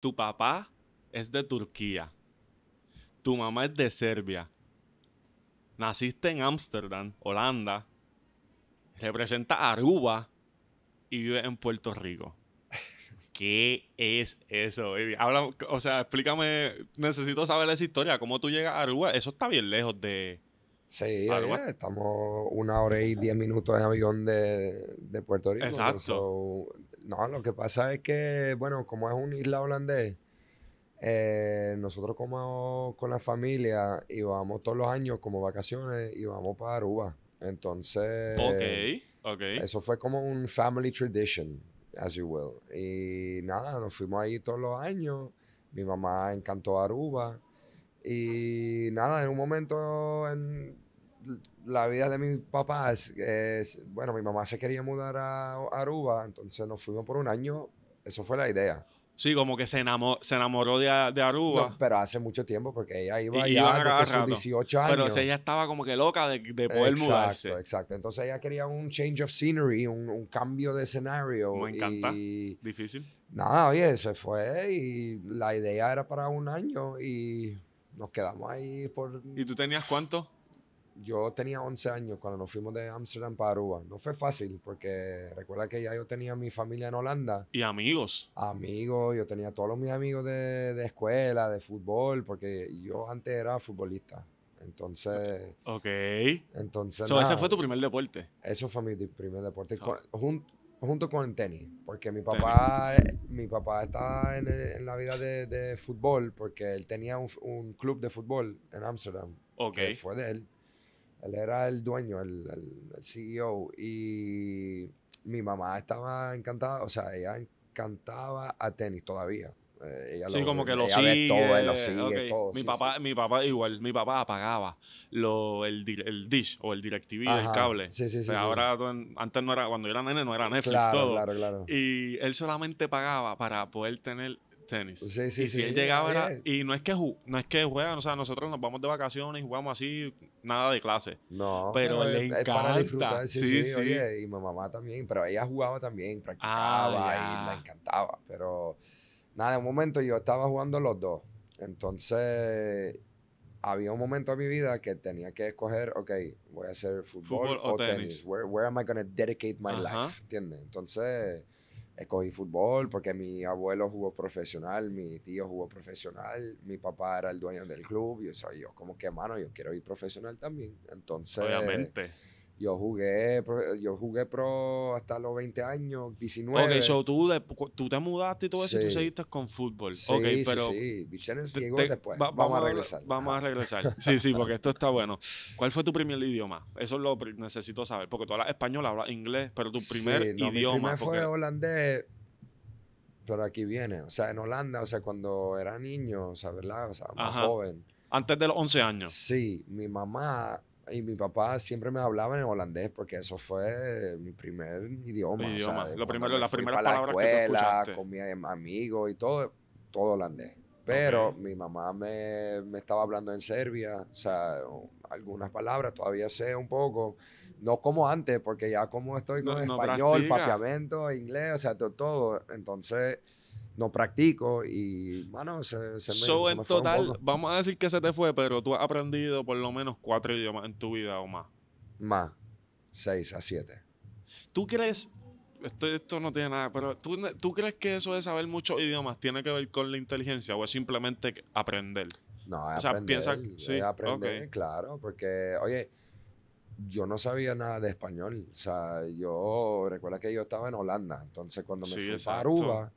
tu papá es de Turquía, tu mamá es de Serbia, naciste en Ámsterdam, Holanda, representa Aruba y vive en Puerto Rico. ¿Qué es eso, Habla, o sea, explícame, necesito saber esa historia, cómo tú llegas a Aruba, eso está bien lejos de... Sí, estamos una hora y diez minutos en avión de, Puerto Rico. Exacto. No, lo que pasa es que, bueno, como es una isla holandés, eh, nosotros como con la familia íbamos todos los años como vacaciones y vamos para Aruba. Entonces, okay, okay. eso fue como un family tradition, as you will. Y nada, nos fuimos ahí todos los años. Mi mamá encantó Aruba. Y nada, en un momento en, la vida de mis papás, es, bueno, mi mamá se quería mudar a, Aruba, entonces nos fuimos por un año, eso fue la idea. Sí, como que se enamoró, se enamoró de, Aruba. pero hace mucho tiempo, porque ella iba y, ya a sus 18 Pero ella estaba como que loca de, de poder mudarse. Exacto, exacto. Entonces ella quería un change of scenery, un, cambio de escenario. Me encanta. Difícil. Nada, oye, se fue y la idea era para un año y nos quedamos ahí por... ¿Y tú tenías cuánto? yo tenía 11 años cuando nos fuimos de Amsterdam para Aruba. No fue fácil porque recuerda que ya yo tenía mi familia en Holanda. ¿Y amigos? Amigos, yo tenía todos mis amigos de, de escuela, de fútbol, porque yo antes era futbolista. Entonces. Ok. Entonces. So, ¿Ese fue tu primer deporte? Eso fue mi primer deporte. junto con el tenis. Porque mi papá, mi papá estaba en, la vida de, fútbol. Porque él tenía un, club de fútbol en Amsterdam. Ok. fue de él. Él era el dueño, el, CEO. Y mi mamá estaba encantada, o sea, ella encantaba a tenis todavía. Eh, sí, como que lo sigue. Todo, lo sigue mi, papá, mi papá, igual, mi papá apagaba lo, el, dish o el DirecTV, el cable. Sí, sí, sí. Pues ahora, antes no era, cuando yo era nene, no era Netflix todo. Claro, claro. Y él solamente pagaba para poder tener tenis. Sí, sí, y si sí, él llegaba, y no es que no es que juegan, o sea, nosotros nos vamos de vacaciones y jugamos así, nada de clase. No, pero, le encanta. disfrutar, sí, sí, y mi mamá también, pero ella jugaba también, practicaba ah, y la encantaba, pero nada, en un momento yo estaba jugando los dos. Entonces, había un momento en mi vida que tenía que escoger, ok, voy a hacer fútbol, o, tenis. Where, am I going to dedicate my life? ¿Entiendes? Entonces escogí fútbol porque mi abuelo jugó profesional, mi tío jugó profesional, mi papá era el dueño del club, y yo, yo como que, mano, yo quiero ir profesional también. Entonces, obviamente yo jugué, yo jugué pro hasta los 20 años, 19. Ok, so tú, te mudaste y todo eso y tú seguiste con fútbol. Sí, sí, Sí, Vicente después. vamos, a regresar. Vamos a regresar. sí, sí, porque esto está bueno. ¿Cuál fue tu primer idioma? Eso lo necesito saber. Porque tú hablas español, hablas inglés, pero tu primer idioma. Mi primer fue holandés, pero aquí viene. O sea, en Holanda, o sea, cuando era niño, o sea, ¿verdad? O sea, más joven. Antes de los 11 años. Sí, mi mamá y mi papá siempre me hablaba en holandés porque eso fue mi primer idioma. Lo primero, la escuela, que con mi em, amigos y todo, todo holandés. Pero mi mamá me, estaba hablando en Serbia, o sea, algunas palabras, todavía sé un poco. No como antes, porque ya como estoy con español, papiamento, inglés, o sea, todo. Entonces, no practico y bueno, se, se me, so, en total, vamos a decir que se te fue, pero tú has aprendido por lo menos cuatro idiomas en tu vida o más. Más, seis a siete. ¿Tú crees, esto, esto no tiene nada, pero ¿tú, ¿tú, crees que eso de saber muchos idiomas tiene que ver con la inteligencia o es simplemente aprender? No, es o sea, piensa, sí, aprender, claro, porque, oye, yo no sabía nada de español. O sea, yo recuerda que yo estaba en Holanda. Entonces, cuando me fui a Aruba,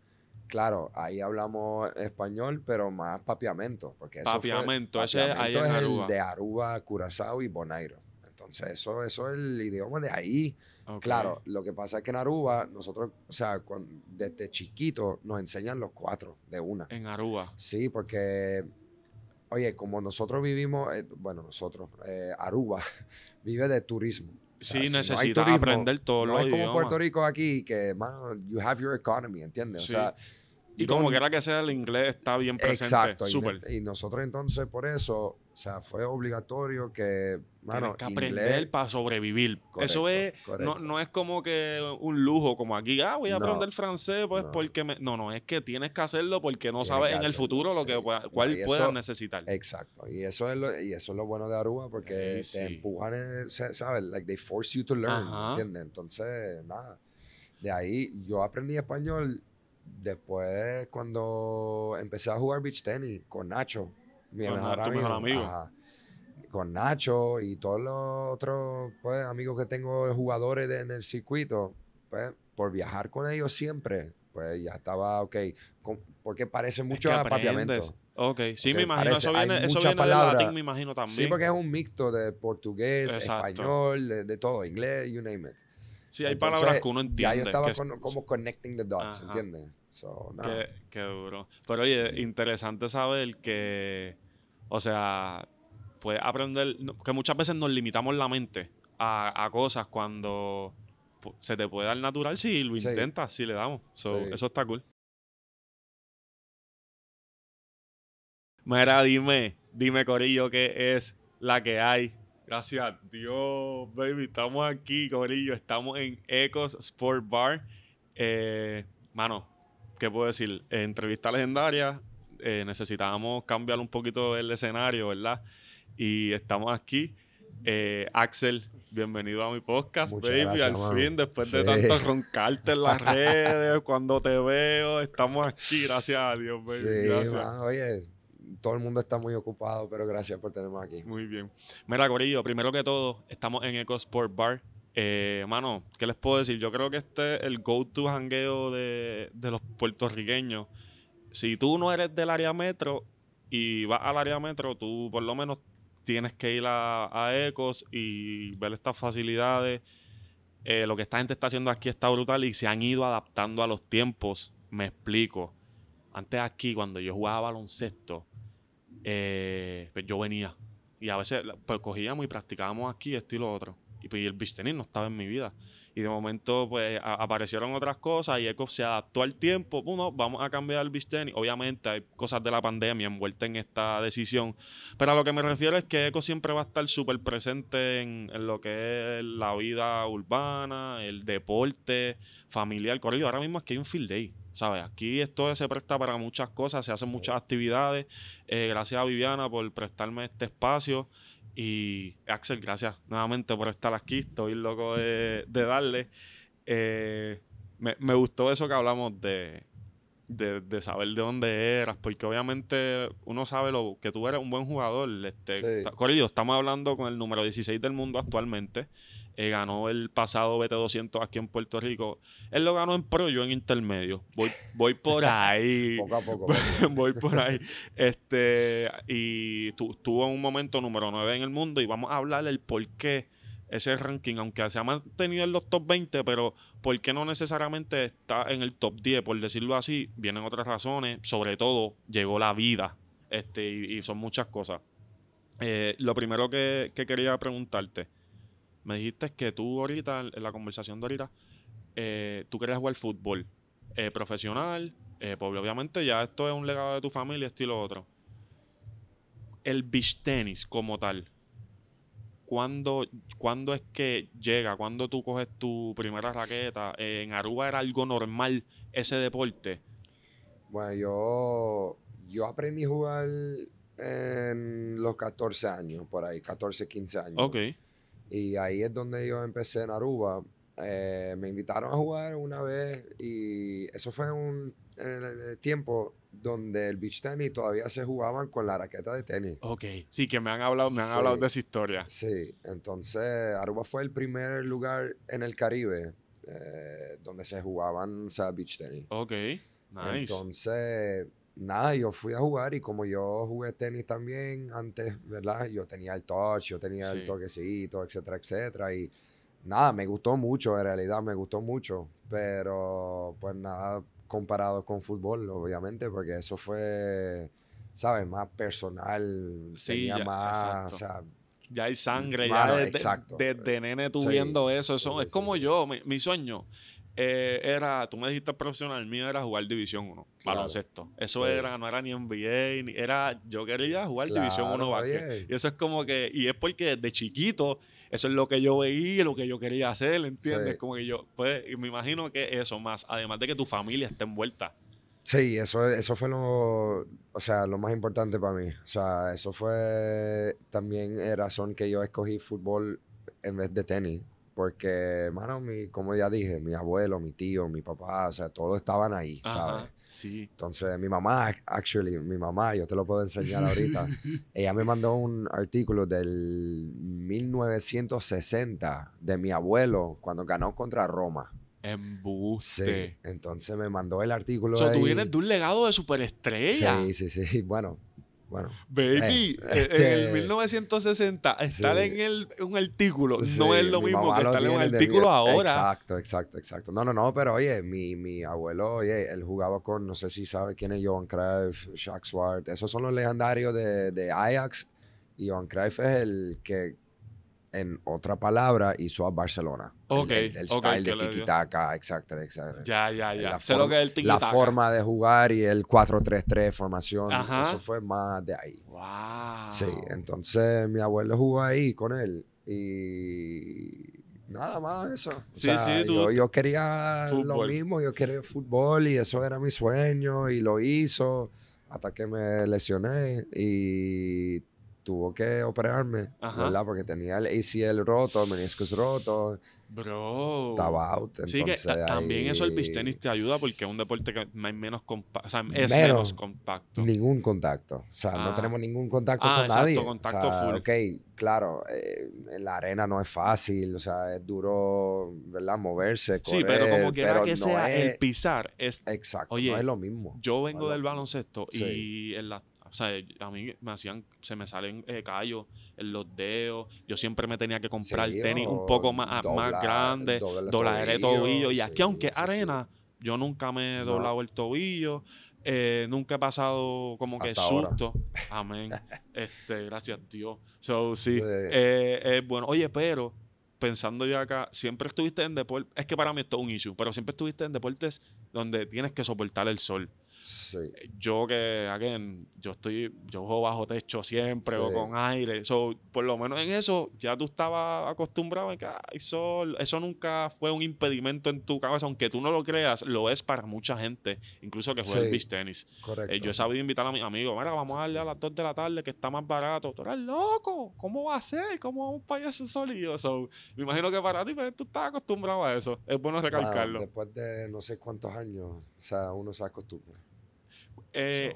Claro, ahí hablamos español, pero más papiamento. Porque eso papiamento, ese ahí es en Aruba. de Aruba, Curazao y Bonaire. Entonces, eso, es el idioma de ahí. Claro, lo que pasa es que en Aruba, nosotros, o sea, desde chiquito nos enseñan los cuatro de una. En Aruba. Sí, porque, oye, como nosotros vivimos, eh, bueno, nosotros, eh, Aruba vive de turismo. Sí, necesita aprender todo lo los No es como Puerto Rico aquí, que, mano, you have your economy, ¿entiendes? Sí. O sea, y como quiera que sea, el inglés está bien presente. Exacto. Super. Y, nosotros entonces, por eso, o sea, fue obligatorio que... Mano, que aprender para sobrevivir. eso es... No, no, es como que un lujo, como aquí, ah, voy a aprender francés, pues, porque No, no, es que tienes que hacerlo porque no sabes en el futuro lo que cuál puedas necesitar. Exacto. Y eso, es lo, y eso es lo bueno de Aruba, porque te empujan, ¿sabes? Like, they force you to learn, ¿entiendes? Entonces, nada. De ahí, yo aprendí español después, cuando empecé a jugar beach tenis con Nacho, mi mejor, amigo, con Nacho y todos los otros pues, amigos que tengo, jugadores en el circuito, pues, por viajar con ellos siempre, pues ya estaba, ok, porque parece mucho es que sí, me imagino, eso viene, del latín, me imagino también. Sí, porque es un mixto de portugués, español, de, todo, inglés, you name it. Sí, hay palabras que uno entiende. Ya yo estaba como connecting the dots, ¿entiendes? que duro. Pero oye, interesante saber que, o sea, puedes aprender, que muchas veces nos limitamos la mente a, cosas cuando se te puede dar natural si lo intentas, si le damos. Eso está cool. Mira, dime, dime Corillo, ¿qué es la que hay? Gracias Dios, baby. Estamos aquí, Corillo. Estamos en Ecos Sport Bar. Eh, mano, ¿qué puedo decir? entrevista legendaria, eh, necesitábamos cambiar un poquito el escenario, ¿verdad? Y estamos aquí. Eh, Axel, bienvenido a mi podcast, baby. al fin, después de tanto roncarte en las redes, cuando te veo, estamos aquí, gracias a Dios, baby. Sí, oye, todo el mundo está muy ocupado, pero gracias por tenernos aquí. Muy bien. Mira, Corillo, primero que todo, estamos en Eco Sport Bar. Eh, mano, ¿qué les puedo decir? Yo creo que este es el go-to hangueo de, los puertorriqueños. Si tú no eres del área metro y vas al área metro, tú por lo menos tienes que ir a, Ecos y ver estas facilidades. Eh, lo que esta gente está haciendo aquí está brutal y se han ido adaptando a los tiempos. Me explico. Antes aquí, cuando yo jugaba baloncesto, eh, pues yo venía. Y a veces pues, cogíamos y practicábamos aquí estilo y otro. Pues, y el beach no estaba en mi vida. Y de momento, pues aparecieron otras cosas y Eco se adaptó al tiempo. Bueno, vamos a cambiar el beach Obviamente, hay cosas de la pandemia envueltas en esta decisión. Pero a lo que me refiero es que Eco siempre va a estar súper presente en, lo que es la vida urbana, el deporte, familiar, corrido. Ahora mismo es que hay un field day. ¿Sabes? Aquí esto se presta para muchas cosas, se hacen muchas actividades. Eh, gracias a Viviana por prestarme este espacio y Axel, gracias nuevamente por estar aquí. Estoy loco de, de darle. Eh, me, gustó eso que hablamos de de, saber de dónde eras, porque obviamente uno sabe lo que tú eres un buen jugador. Este, estamos hablando con el número 16 del mundo actualmente. Eh, ganó el pasado BT200 aquí en Puerto Rico. Él lo ganó en pro, yo en intermedio. Voy, voy por ahí. poco a poco. voy por ahí. Este, y tuvo un momento número 9 en el mundo y vamos a hablar el por qué ese ranking, aunque se ha mantenido en los top 20, pero ¿por qué no necesariamente está en el top 10? Por decirlo así, vienen otras razones, sobre todo llegó la vida este, y, son muchas cosas. Eh, lo primero que, quería preguntarte, me dijiste que tú ahorita, en la conversación de ahorita, eh, tú querías jugar fútbol eh, profesional, porque obviamente ya esto es un legado de tu familia, estilo otro. El beach tenis como tal, cuándo, es que llega, cuándo tú coges tu primera raqueta. Eh, ¿En Aruba era algo normal ese deporte? Bueno, yo, yo aprendí a jugar en los 14 años, por ahí, 14, 15 años. Ok. Y ahí es donde yo empecé en Aruba. Eh, me invitaron a jugar una vez y eso fue un el eh, tiempo donde el beach tenis todavía se jugaban con la raqueta de tenis. Ok, sí, que me han hablado, me han hablado de esa historia. Sí, entonces Aruba fue el primer lugar en el Caribe eh, donde se jugaban, o sea, beach tenis. Ok, nice. Entonces, nada, yo fui a jugar y como yo jugué tenis también antes, ¿verdad? Yo tenía el touch, yo tenía el toquecito, etcétera, etcétera, y nada, me gustó mucho, en realidad me gustó mucho, pero pues nada, comparado con fútbol, obviamente, porque eso fue, ¿sabes? Más personal, sí, tenía ya, más, ya hay sangre, ya desde, de, nene tú viendo eso, eso es como yo, mi, sueño eh, era, tú me dijiste profesional, mío era jugar División 1, baloncesto. Eso era, no era ni NBA, era, yo quería jugar División 1 básquet. Y eso es como que, y es porque desde chiquito, eso es lo que yo veía, lo que yo quería hacer, ¿entiendes? Como que yo, pues, me imagino que eso más, además de que tu familia esté envuelta. Sí, eso, eso fue lo, o sea, lo más importante para mí. O sea, eso fue también la razón que yo escogí fútbol en vez de tenis. Porque, hermano, mi, como ya dije, mi abuelo, mi tío, mi papá, o sea, todos estaban ahí, ¿sabes? Sí. Entonces, mi mamá, actually, mi mamá, yo te lo puedo enseñar ahorita, ella me mandó un artículo del 1960 de mi abuelo cuando ganó contra Roma. en Sí, entonces me mandó el artículo. O sea, tú de un legado de superestrella. Sí, sí, sí. Bueno, bueno, Baby, eh, eh, en el 1960 estar en el, un artículo no es lo mismo que estar en un artículo ahora. Exacto, exacto, exacto. No, no, no, pero oye, mi, mi abuelo, oye, él jugaba con, no sé si sabe quién es Johan Cruyff, Jacques Swart, esos son los legendarios de, de Ajax. Y Johan Cruyff es el que en otra palabra, hizo a Barcelona. El, style de tiki-taka, exacto, Ya, ya, eh, ya. La, sé forma, lo que es el la forma de jugar y el 4-3-3 formación. Eso fue más de ahí. Wow. Sí, entonces mi abuelo jugó ahí con él y nada más eso. sí, sí, yo, quería lo mismo, yo quería fútbol y eso era mi sueño y lo hizo hasta que me lesioné y tuvo que operarme, ¿verdad? Porque tenía el ACL roto, el meniscos roto. Bro. Estaba out. Sí, que también eso el bistenis te ayuda porque es un deporte que es menos, compacto. Ningún contacto. O sea, no ah. tenemos ningún contacto ah, con nadie. contacto o Ok, claro, eh, la arena no es fácil, o sea, es duro, ¿verdad? Moverse, correr. Sí, pero como quiera que sea, el pisar es... Exacto, no es lo mismo. Yo vengo del baloncesto y en o sea, a mí me hacían, se me salen eh, callos en los dedos. Yo siempre me tenía que comprar tenis un poco más, ah, más grande, doblar el tobillo. Y aquí, aunque arena, yo nunca me he doblado el tobillo. Eh, nunca he pasado como que susto. Amén. este, gracias a Dios. So, sí. Eh, bueno, oye, pero pensando yo acá, siempre estuviste en deportes. Es que para mí esto es un issue, pero siempre estuviste en deportes donde tienes que soportar el sol. Yo que, again, yo estoy, yo juego bajo techo siempre o con aire. por lo menos en eso ya tú estabas acostumbrado a que ah, eso, eso nunca fue un impedimento en tu cabeza. Aunque tú no lo creas, lo es para mucha gente, incluso que fue el beach tenis. Eh, yo he sabido invitar a mis amigos, mira, vamos a darle a las 2 de la tarde que está más barato. Tú loco, ¿cómo va a ser? ¿Cómo va un país sólido? me imagino que para ti pues, tú estás acostumbrado a eso. Es bueno recalcarlo. después de no sé cuántos años, o sea, uno se acostumbra. Eh,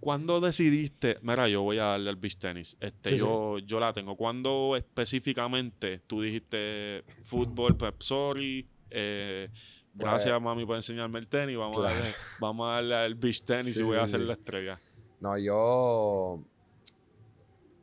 ¿Cuándo decidiste, mira, yo voy a darle al beach tennis, este, yo, yo la tengo, ¿cuándo específicamente tú dijiste fútbol, pepsori sorry, eh, gracias pues, mami por enseñarme el tenis, vamos, a, darle, vamos a al beach tennis y voy a hacer la estrella? No, yo,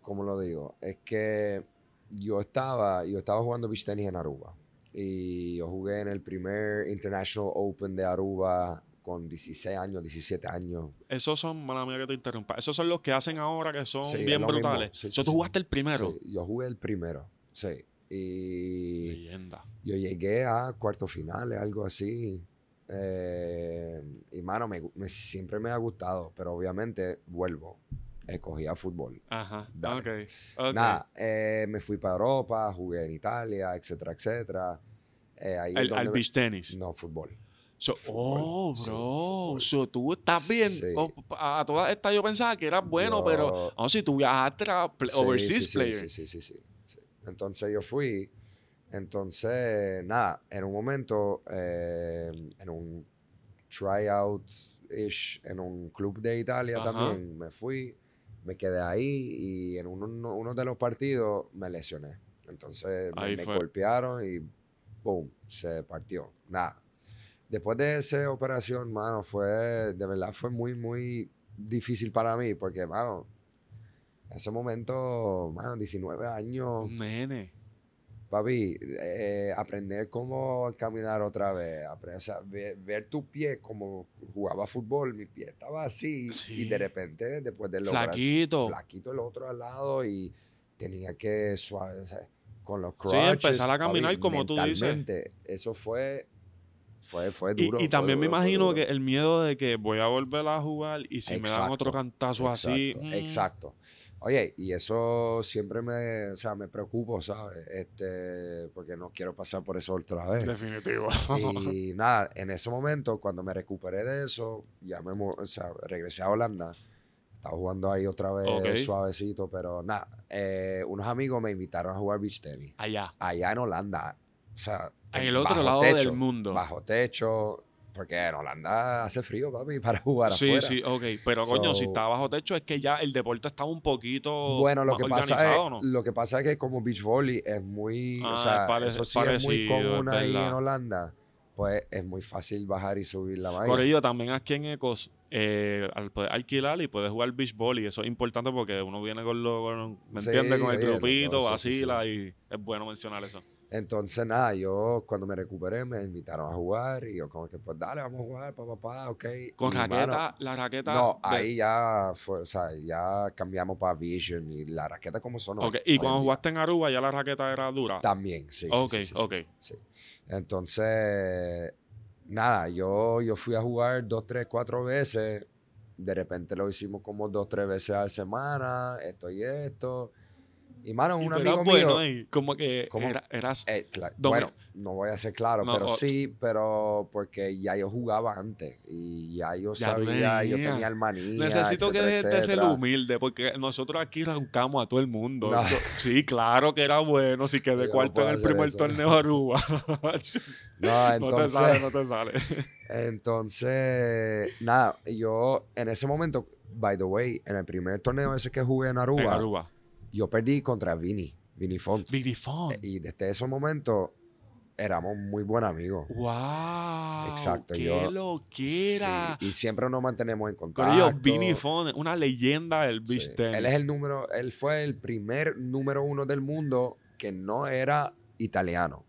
¿cómo lo digo? Es que yo estaba, yo estaba jugando beach tennis en Aruba y yo jugué en el primer International Open de Aruba 16 años, 17 años. Esos son, mala mía que te interrumpa, esos son los que hacen ahora que son bien brutales. yo jugaste el primero? yo jugué el primero, sí. Y Leyenda. Yo llegué a cuartos finales, algo así. Eh, y mano, me, siempre me ha gustado, pero obviamente vuelvo. a fútbol. Ajá. Nada, eh, me fui para Europa, jugué en Italia, etcétera, etcétera. el, eh, al beach No, fútbol oh, bro. tú estás bien. a, todas yo pensaba que eras bueno, pero oh, si tú viajaste a overseas player. Sí sí, sí, Entonces yo fui. Entonces, nada, en un momento, eh, en un tryout-ish, en un club de Italia también, me fui, me quedé ahí y en uno, de los partidos me lesioné. Entonces me, me golpearon y boom, se partió. Nada, después de esa operación, mano, fue, de verdad fue muy, muy difícil para mí, porque, mano, en ese momento, mano, 19 años. nene. Papi, eh, aprender cómo caminar otra vez, aprender, ver, tu pie como jugaba fútbol, mi pie estaba así y de repente después de flaquito, flaquito el otro al lado y tenía que suave, con los crutches. Sí, empezar a caminar como tú dices. Eso fue fue, fue duro. Y, también me imagino que el miedo de que voy a volver a jugar y si me dan otro cantazo así. Mm. Exacto. Oye, y eso siempre me, o sea, me preocupo, ¿sabes? Este, porque no quiero pasar por eso otra vez. Definitivo. Y nada, en ese momento, cuando me recuperé de eso, ya me, o sea, regresé a Holanda. Estaba jugando ahí otra vez suavecito, pero nada. Eh, unos amigos me invitaron a jugar beach tennis. Allá. Allá en Holanda. O sea, en el otro lado del mundo. Bajo techo, porque en Holanda hace frío, papi, para jugar afuera. Sí, sí, ok. Pero coño, si está bajo techo es que ya el deporte está un poquito Bueno, lo, que pasa, es, lo que pasa es que como beach volley es muy... o ah, sea, es es muy común ahí en Holanda. Pues es muy fácil bajar y subir la vaina Por ello, también aquí en Ecos, eh, al alquilar y puedes jugar beach volley. Eso es importante porque uno viene con lo... ¿Me Con el grupito, vacila y... Es bueno mencionar eso. Entonces, nada, yo cuando me recuperé me invitaron a jugar y yo como que, pues dale, vamos a jugar, papá, papá, ok. ¿Con raqueta? ¿La raqueta? No, ahí ya fue, o sea, ya cambiamos para Vision y la raqueta como son. y cuando jugaste en Aruba ya la raqueta era dura. También, sí. Ok, sí, sí, ok. Entonces, nada, yo, yo fui a jugar dos, tres, cuatro veces. De repente lo hicimos como dos, tres veces a la semana, esto y esto. Y como que eras. Eh, bueno, no voy a ser claro, pero sí, pero porque ya yo jugaba antes y ya yo sabía, yo tenía el maní. Necesito que dejes de ser humilde, porque nosotros aquí arrancamos a todo el mundo. sí, claro que era bueno, si quedé cuarto en el primer torneo Aruba. no, entonces, te sale, no te sale. entonces, nada, yo en ese momento, by the way, en el primer torneo ese que jugué en Aruba. En Aruba yo perdí contra Vini, Vini Font. Vinny e, Font. Y desde ese momento éramos muy buenos amigos. ¡Wow! Exacto. ¡Qué loquera! y siempre nos mantenemos en contacto. Pero yo, Vinny una leyenda del beach Él es el número, él fue el primer número uno del mundo que no era italiano.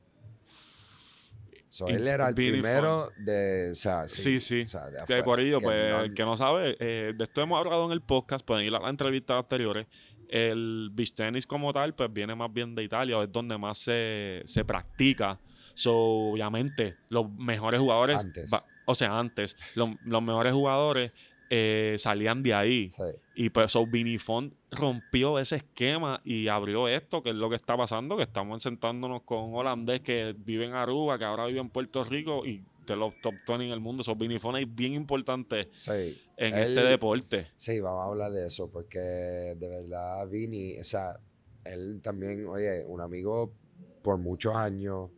él era el primero de. sí, sí. sí. de pues, el que no sabe, eh, de esto hemos hablado en el podcast, pueden ir a las entrevistas anteriores. El beach tennis como tal, pues viene más bien de Italia, es donde más se, practica. So, obviamente, los mejores jugadores. Antes. o sea, antes, los, mejores jugadores eh, salían de ahí. Y pues so, Vinifont rompió ese esquema y abrió esto, que es lo que está pasando, que estamos sentándonos con holandés que vive en Aruba, que ahora vive en Puerto Rico y de los top 20 en el mundo. Esos vinifones bien importantes sí, en este deporte. Sí, vamos a hablar de eso, porque de verdad Vini, o sea, él también, oye, un amigo por muchos años.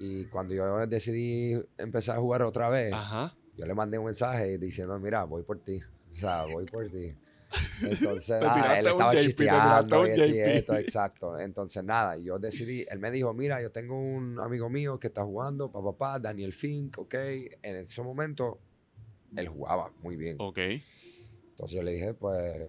Y cuando yo decidí empezar a jugar otra vez, yo le mandé un mensaje diciendo, mira, voy por ti. O sea, voy por ti. Entonces, nada, él estaba exacto. Entonces, nada, yo decidí, él me dijo, mira, yo tengo un amigo mío que está jugando, papá, papá, Daniel Fink, ok. En ese momento, él jugaba muy bien. Ok. Entonces yo le dije, pues,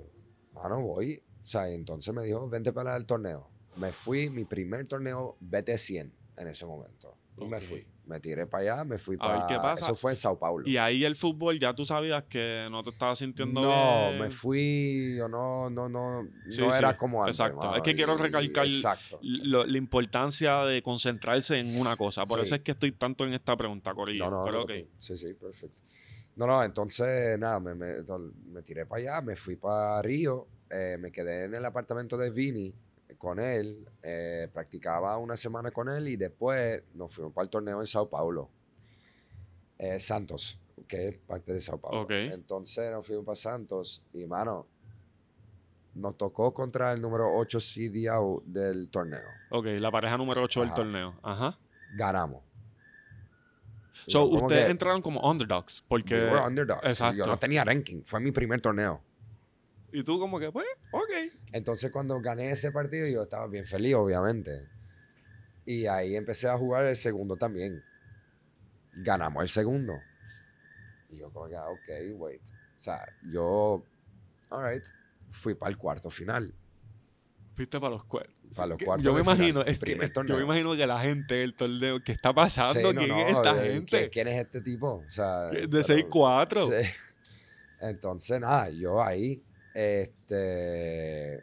bueno, voy. O sea, entonces me dijo, vente para el torneo. Me fui, mi primer torneo BT100 en ese momento. Y me fui me tiré para allá, me fui para... qué pasa. Eso fue en Sao Paulo. Y ahí el fútbol, ya tú sabías que no te estabas sintiendo no, bien. No, me fui, yo no, no, no, no era como antes. Exacto, es que quiero recalcar la importancia de concentrarse en una cosa. Por eso es que estoy tanto en esta pregunta, Corillo. No, no, Sí, sí, perfecto. No, no, entonces, nada, me, me, me tiré para allá, me fui para Río, eh, me quedé en el apartamento de Vini, con él, eh, practicaba una semana con él y después nos fuimos para el torneo en Sao Paulo. Eh, Santos, que es parte de Sao Paulo. Entonces nos fuimos para Santos y, mano, nos tocó contra el número 8 CDO del torneo. Ok, la pareja número 8 del torneo. Ajá. Ganamos. So, ustedes entraron como underdogs, porque... Exacto. Yo no tenía ranking, fue mi primer torneo. Y tú como que, pues, ok. Entonces cuando gané ese partido yo estaba bien feliz, obviamente. Y ahí empecé a jugar el segundo también. Ganamos el segundo. Y yo como que, ah, ok, wait. O sea, yo, alright, fui para el cuarto final. Fuiste para los cuartos. Para los cuartos. Yo me imagino, que, yo me imagino que la gente, del torneo, ¿qué está pasando? ¿Quién es esta gente? ¿Quién es este tipo? O sea, de 6-4. Sí. Entonces, nada, yo ahí este.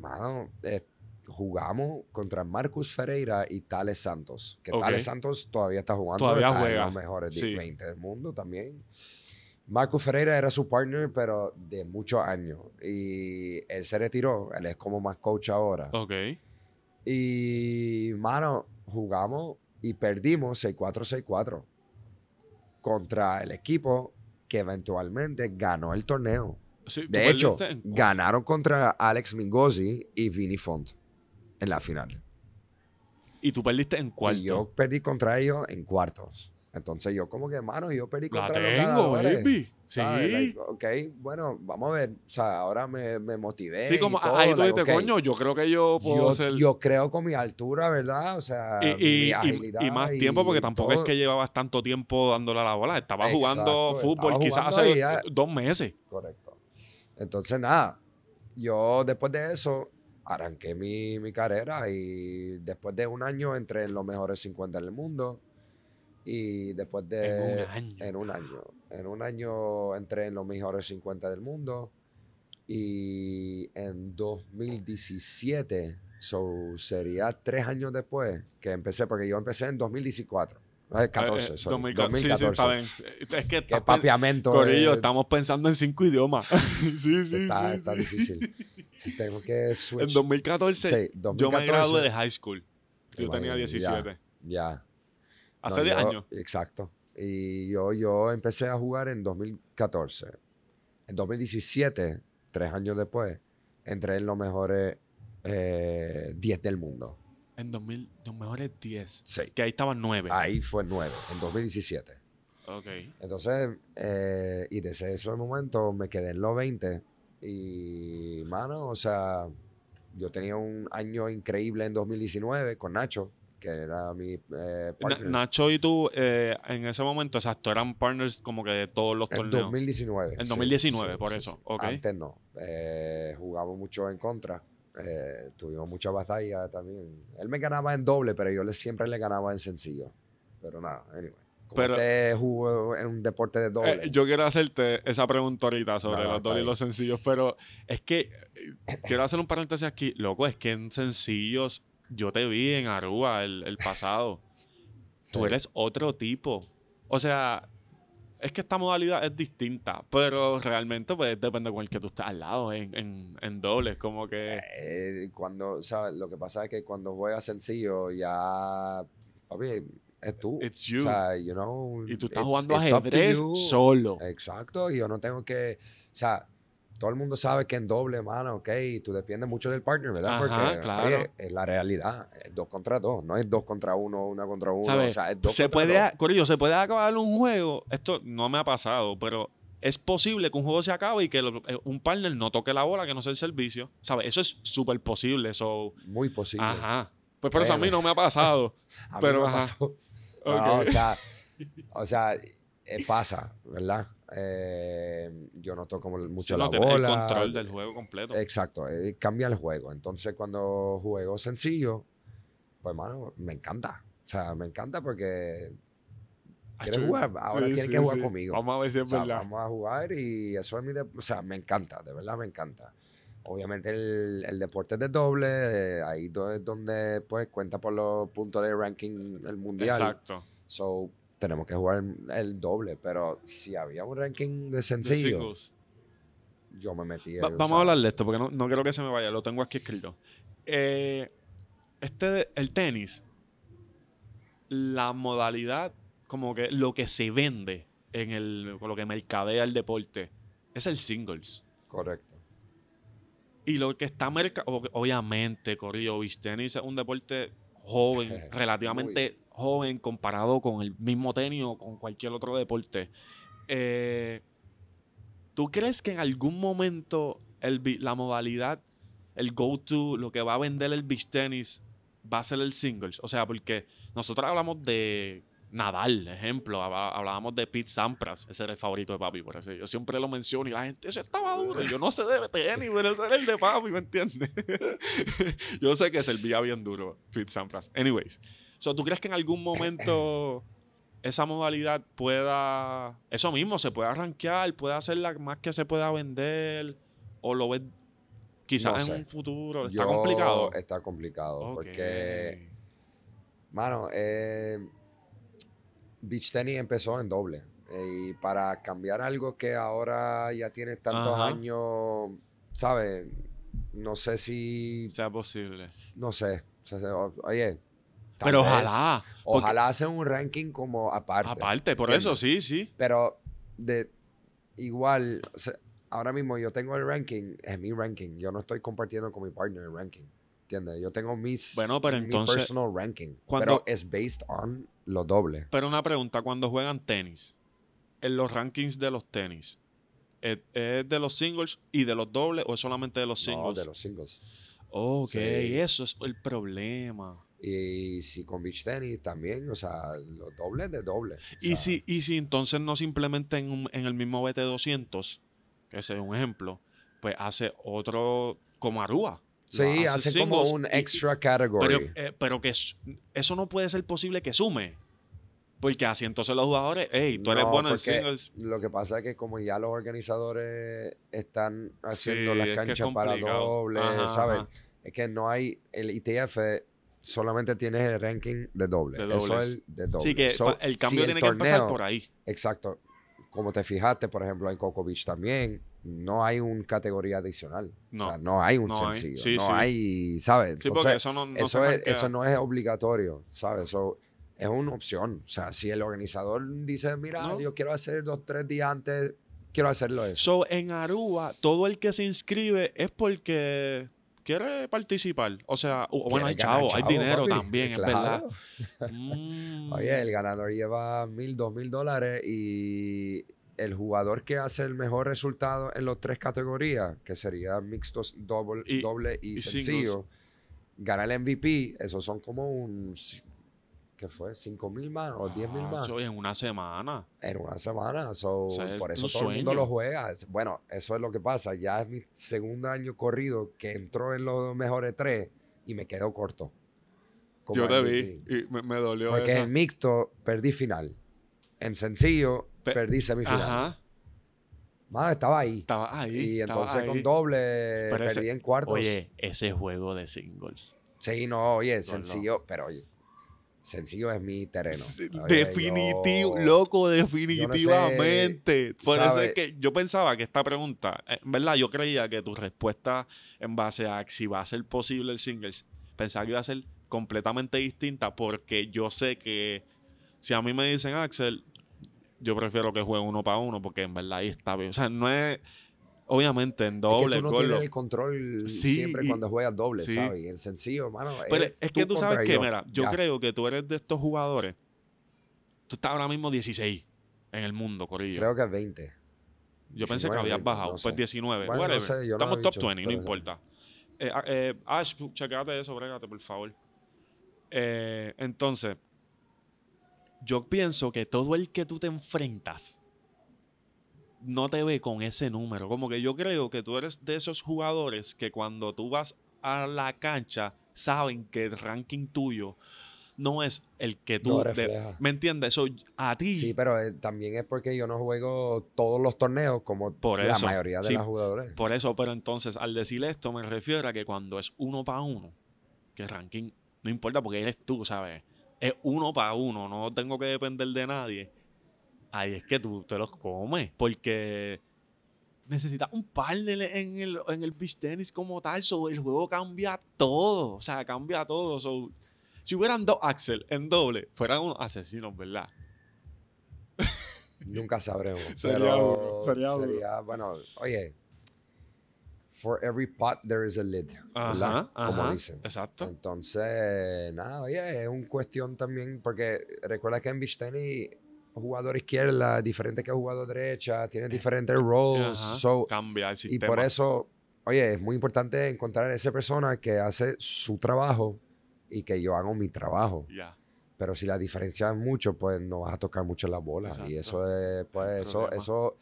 Mano, eh, jugamos contra Marcus Ferreira y Tales Santos. Que Tales Santos todavía está jugando. Todavía juega. los mejores del mundo también. Marcus Ferreira era su partner, pero de muchos años. Y él se retiró. Él es como más coach ahora. Ok. Y, mano, jugamos y perdimos 6-4-6-4 contra el equipo que eventualmente ganó el torneo de hecho, ganaron contra Alex Mingozzi y Vinny Font en la final. ¿Y tú perdiste en cuartos? yo perdí contra ellos en cuartos. Entonces yo como que, mano, yo perdí la tengo, baby. Sí. ok, bueno, vamos a ver. O sea, ahora me, me motivé. Sí, como ahí tú dices, coño, yo creo que yo puedo ser. hacer... Yo creo con mi altura, ¿verdad? O sea, y, mi agilidad y más tiempo, porque tampoco es que llevabas tanto tiempo dándole a la bola. estaba jugando fútbol quizás hace dos meses. Correcto. Entonces, nada, yo después de eso arranqué mi, mi carrera y después de un año entré en los mejores 50 del mundo. Y después de... En un año. En un año. entré en los mejores 50 del mundo. Y en 2017, sería tres años después que empecé, porque yo empecé en 2014. 14, eh, 2014. Eh, eh, sí, Es que, papiamento. Corillo, estamos pensando en cinco idiomas. sí, sí, está, sí, está difícil. Tengo que switch. En 2014, yo me gradué de high school. Yo tenía 17. Ya. Hace 10 años. Exacto. Y yo, yo empecé a jugar en 2014. En 2017, tres años después, entré en los mejores 10 del mundo. En 2000, los mejores 10. Que ahí estaban 9. Ahí fue 9, en 2017. Ok. Entonces, eh, y desde ese momento me quedé en los 20. Y, mano, o sea, yo tenía un año increíble en 2019 con Nacho, que era mi eh, Nacho y tú, eh, en ese momento, exacto, eran partners como que de todos los en torneos. En 2019. En 2019, por eso. Antes no. Eh, jugamos mucho en contra. Eh, tuvimos mucha batalla también. Él me ganaba en doble, pero yo le, siempre le ganaba en sencillo. Pero nada, anyway. Como pero, jugó en un deporte de doble. Eh, yo quiero hacerte esa pregunta ahorita sobre los dobles y los sencillos, pero es que eh, quiero hacer un paréntesis aquí. Loco, es que en sencillos yo te vi en Aruba el, pasado. Tú eres otro tipo. O sea, es que esta modalidad es distinta, pero realmente pues depende con el que tú estés al lado en, en, dobles, como que... Eh, cuando o sea Lo que pasa es que cuando juegas sencillo ya... Papi, es tú. It's you. O sea, you know, y tú estás jugando a ajedrez solo. Exacto, y yo no tengo que... O sea, todo el mundo sabe que en doble, mano, ok, tú dependes mucho del partner, ¿verdad? Porque es la realidad, es dos contra dos, no es dos contra uno, una contra uno, o sea, es se puede, dos. se puede acabar un juego, esto no me ha pasado, pero es posible que un juego se acabe y que eh, un partner no toque la bola, que no sea el servicio, ¿sabes? Eso es súper posible, eso... Muy posible. Ajá. Pues por eso a mí no me ha pasado. a pero, mí no Okay. o sea, o sea, eh, pasa, ¿verdad? Eh, yo noto como mucho la bola. El control del juego completo. Exacto, eh, cambia el juego. Entonces, cuando juego sencillo, pues, mano, me encanta. O sea, me encanta porque ah, ¿Quieres jugar? Ahora tiene que jugar conmigo. Vamos a ver si es verdad. Vamos a jugar y eso es mi... O sea, me encanta, de verdad me encanta. Obviamente el, deporte de doble, ahí es donde pues cuenta por los puntos de ranking del mundial. Exacto. So, tenemos que jugar el doble, pero si había un ranking de sencillos, yo me metí. vamos a hablar de esto, porque no, no creo que se me vaya, lo tengo aquí escrito. Eh, este, el tenis, la modalidad, como que lo que se vende en el, con lo que mercadea el deporte, es el singles. Correcto. Y lo que está mercado, obviamente, Corillo, tenis es un deporte joven, relativamente joven comparado con el mismo tenis o con cualquier otro deporte. Eh, ¿Tú crees que en algún momento el, la modalidad, el go-to, lo que va a vender el beach tenis, va a ser el singles? O sea, porque nosotros hablamos de Nadal, ejemplo, hablábamos de Pete Sampras, ese era el favorito de papi, por eso yo siempre lo menciono y la gente, ese estaba duro, yo no sé de tenis, pero ese era el de papi, ¿me entiendes? yo sé que servía bien duro Pete Sampras. Anyways, ¿Tú crees que en algún momento esa modalidad pueda, eso mismo, se puede arranquear, pueda la más que se pueda vender? ¿O lo ves quizás en un futuro? ¿Está complicado? Está complicado, porque, mano, eh, beach Tennis empezó en doble. Eh, y para cambiar algo que ahora ya tiene tantos años, ¿sabes? No sé si... Sea posible. No sé. Oye, pero ojalá. Ojalá porque... un ranking como aparte. Aparte, por eso, sí, sí. Pero de igual, ahora mismo yo tengo el ranking, es mi ranking. Yo no estoy compartiendo con mi partner el ranking. ¿Entiendes? Yo tengo mis, mi entonces, personal ranking. Cuando, pero es based on lo doble. Pero una pregunta, cuando juegan tenis, en los rankings de los tenis, ¿es, de los singles y de los dobles o es solamente de los singles? No, de los singles. Ok, eso es el problema. Y si con beach tennis también, o sea, los dobles de doble. Y si, y si entonces no simplemente en, en el mismo BT200, que ese es un ejemplo, pues hace otro como Arúa. Sí, hace, como un extra category. Pero, eh, que eso no puede ser posible que sume. Porque así entonces los jugadores, hey, tú eres bueno en singles. Lo que pasa es que como ya los organizadores están haciendo las canchas para dobles, ¿sabes? Es que no hay, el ITF solamente tienes el ranking de doble. Eso es de doble. Sí, que el cambio tiene que empezar por ahí. Exacto. Como te fijaste, por ejemplo, en Coco también, no hay una categoría adicional. No. no hay un sencillo. no hay, ¿sabes? eso no, eso, es, eso no es obligatorio, ¿sabes? Eso es una opción. O sea, si el organizador dice, mira, yo quiero hacer dos, tres días antes, quiero hacerlo eso. So, en Aruba, todo el que se inscribe es porque quiere participar? O sea, bueno, hay chavo, hay dinero también, es verdad. Oye, mm. el ganador lleva mil, dos mil dólares y el jugador que hace el mejor resultado en las tres categorías, que sería mixtos, doble y, doble y, sencillo, gana el MVP. Esos son como un ¿qué fue? ¿Cinco mil más o diez mil más? en una semana. En una semana. So, por eso todo el mundo lo juega. Bueno, eso es lo que pasa. Ya es mi segundo año corrido que entró en los mejores tres y me quedó corto. Yo te vi y me, dolió. Porque en mixto perdí final. En sencillo perdí semifinal. Ajá. estaba ahí. Estaba ahí. Y entonces con doble perdí en cuartos. Oye, ese juego de singles. Sí, no, oye, sencillo, pero oye, sencillo es mi terreno. Definitivo, loco, definitivamente. Por eso es que yo pensaba que esta pregunta, en eh, verdad, yo creía que tu respuesta en base a si va a ser posible el singles, pensaba que iba a ser completamente distinta porque yo sé que si a mí me dicen Axel, yo prefiero que juegue uno para uno porque en verdad ahí está bien. O sea, no es Obviamente, en doble. Es que tú no tienes el control siempre cuando juegas doble, ¿sabes? En sencillo, hermano. es, que tú sabes qué, mira, yo creo que tú eres de estos jugadores. Tú estás ahora mismo 16 en el mundo, Corillo. Creo que es 20. Yo pensé que habías bajado. pues 19. Bueno, Estamos top 20, no importa. Eh, ah, eh, Ash, eso, brégate, por favor. Eh, entonces, yo pienso que todo el que tú te enfrentas no te ve con ese número. Como que yo creo que tú eres de esos jugadores que cuando tú vas a la cancha saben que el ranking tuyo no es el que tú... ¿Me entiendes? Eso a ti... Sí, pero eh, también es porque yo no juego todos los torneos como por la mayoría de los jugadores. Por eso, pero entonces al decir esto me refiero a que cuando es uno para uno, que el ranking no importa porque eres tú, ¿sabes? Es uno para uno, no tengo que depender de nadie ahí es que tú te los comes. Porque necesitas un partner en el, en el beach tennis como tal. o el juego cambia todo. O sea, cambia todo. si hubieran dos Axel en doble, fueran unos asesinos, ¿verdad? Nunca sabremos. sería, pero sería, sería, bueno, oye, for every pot there is a lid, ajá, Como dicen. Exacto. Entonces, nada, oye, es un cuestión también, porque recuerda que en beach tennis jugador izquierda, diferente que jugador derecha, tiene eh, diferentes roles. cambia el sistema. Y por eso, oye, es muy importante encontrar a esa persona que hace su trabajo y que yo hago mi trabajo. Pero si la diferencias mucho, pues no vas a tocar mucho las bolas. Y eso es, pues, eso, eso,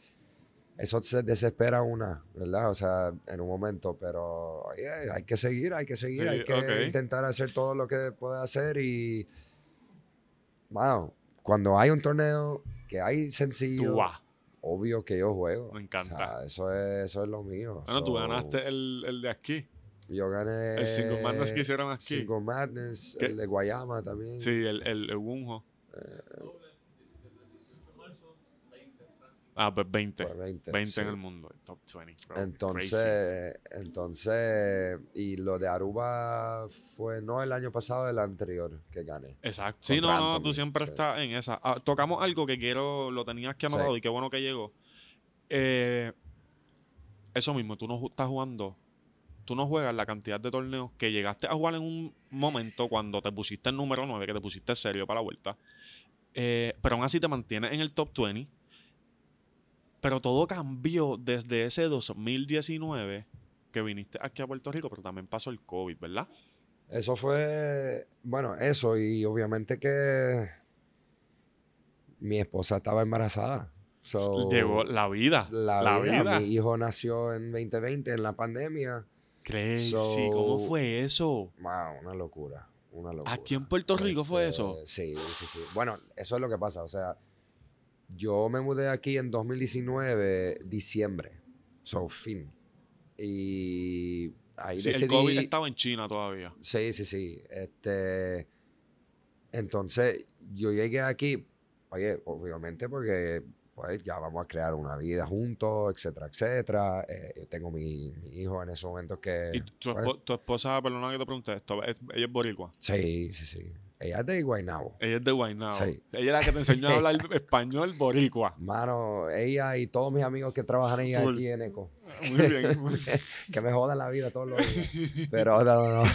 eso se desespera una, ¿verdad? O sea, en un momento, pero oye, hay que seguir, hay que seguir, hay que intentar hacer todo lo que pueda hacer y, wow, cuando hay un torneo que hay sencillo, obvio que yo juego. Me encanta. eso, es, eso es lo mío. Bueno, ah, tú ganaste el, el, de aquí. Yo gané. El Single Madness que hicieron aquí. Single Madness, el de Guayama también. Sí, el, el, eh, Ah, pues 20. 20, pues en el mundo, top 20. entonces, entonces, y lo de Aruba fue no el año pasado, el anterior que gané. Exacto. Sí, no, no, tú siempre estás en esa. Ah, tocamos algo que quiero, lo tenías que anotado y qué bueno que llegó. Eh, eso mismo, tú no estás jugando, tú no juegas la cantidad de torneos que llegaste a jugar en un momento cuando te pusiste el número 9, que te pusiste serio para la vuelta. Eh, pero aún así te mantienes en el top 20 pero todo cambió desde ese 2019 que viniste aquí a Puerto Rico, pero también pasó el COVID, ¿verdad? Eso fue, bueno, eso y obviamente que mi esposa estaba embarazada. Llegó la vida. La, vida. Mi hijo nació en 2020, en la pandemia. Crazy. ¿Cómo fue eso? una locura. ¿Aquí en Puerto Rico fue eso? Este, sí, sí, sí. Bueno, eso es lo que pasa. O sea, yo me mudé aquí en 2019, diciembre. So, fin. Y ahí sí, el COVID estaba en China todavía. Sí, sí, sí. Este... Entonces, yo llegué aquí, oye, obviamente porque pues ya vamos a crear una vida juntos, etcétera, etcétera. Eh, tengo mi, hijo en ese momento que... ¿Y tu, pues tu esposa, perdona que te pregunté esto, ¿ella es boricua? Sí, sí, sí. Ella es de Guaynabo. Ella es de Guaynabo. Sí. Ella es la que te enseñó a hablar español boricua. Mano, ella y todos mis amigos que trabajan ahí aquí en ECO. Muy bien. Muy bien. que me jodan la vida todos los días. Pero no, no,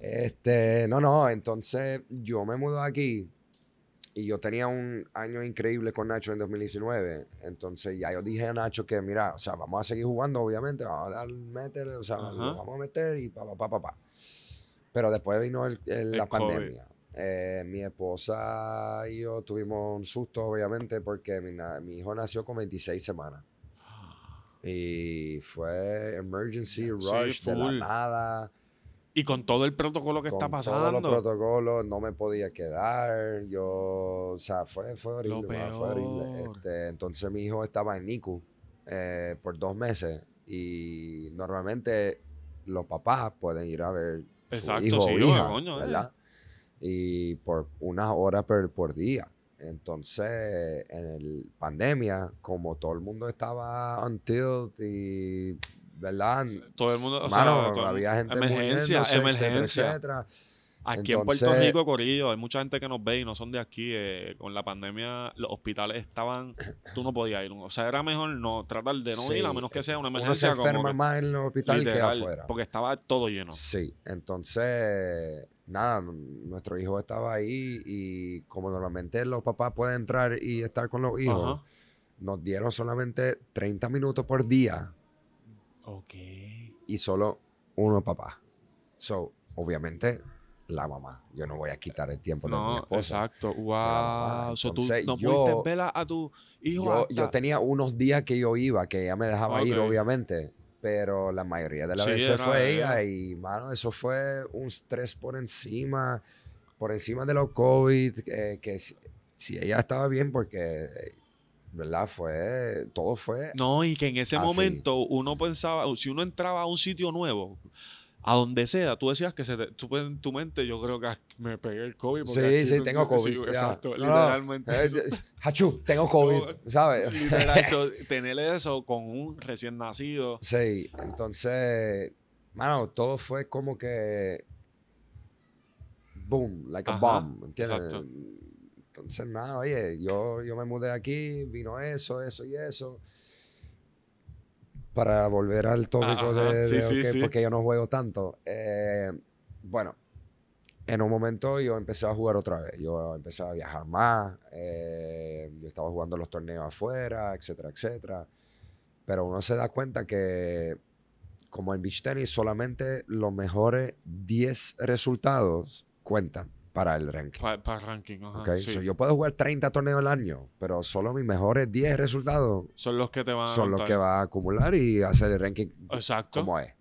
Este, no, no. Entonces yo me mudé aquí y yo tenía un año increíble con Nacho en 2019. Entonces ya yo dije a Nacho que, mira, o sea, vamos a seguir jugando, obviamente. Vamos a meter, o sea, vamos a meter y pa, pa, pa, pa. pa. Pero después vino la pandemia. Eh, mi esposa y yo tuvimos un susto, obviamente, porque mi, hijo nació con 26 semanas. Y fue emergency rush de la nada. Y con todo el protocolo que está pasando. Todos los protocolos, no me podía quedar. Yo, o sea, fue, fue horrible. Este, entonces mi hijo estaba en NICU eh, por dos meses. Y normalmente los papás pueden ir a ver Exacto, sí, o hija, coño, ¿verdad? Y por unas horas por, día. Entonces, en la pandemia, como todo el mundo estaba on y, ¿verdad? Todo el mundo, claro había gente emergencia, emergencia. Aquí en Puerto Rico, Corillo, hay mucha gente que nos ve y no son de aquí. Eh, con la pandemia, los hospitales estaban. Tú no podías ir. O sea, era mejor no tratar de no ir, a menos que sea una emergencia. Uno se enferma más en los hospital que afuera. Porque estaba todo lleno. Sí. Entonces, nada, nuestro hijo estaba ahí y como normalmente los papás pueden entrar y estar con los hijos, nos dieron solamente 30 minutos por día. Ok. Y solo uno papá. So, obviamente la mamá. Yo no voy a quitar el tiempo de mi esposa. Exacto. Wow. Ah, no yo, pudiste a tu hijo. Yo, tenía unos días que yo iba, que ella me dejaba ir, obviamente. Pero la mayoría de las veces fue ella. Y, mano, eso fue un estrés por encima, por encima de los COVID. Eh, que si, ella estaba bien, porque. ¿verdad? Fue, todo fue... No, y que en ese momento uno pensaba, si uno entraba a un sitio nuevo, a donde sea, tú decías que se en tu mente, yo creo que me pegué el COVID. sí, sí, tengo COVID. exacto, literalmente. Eh, Hachu, tengo COVID, ¿sabes? eso, tener eso con un recién nacido. Sí, entonces, mano, todo fue como que. Boom, like a bomb, ¿entiendes? Entonces, nada, oye, yo, yo me mudé aquí, vino eso, eso y eso para volver al tópico de, de porque yo no juego tanto. Eh, bueno, en un momento yo empecé a jugar otra vez. Yo empecé a viajar más. Eh, yo estaba jugando los torneos afuera, etcétera, etcétera. Pero uno se da cuenta que, como en beach tennis, solamente los mejores 10 resultados cuentan para el ranking. Para ranking, yo puedo jugar 30 torneos al año, pero solo mis mejores 10 resultados son los que te van a Son los que va a acumular y hacer el ranking como es.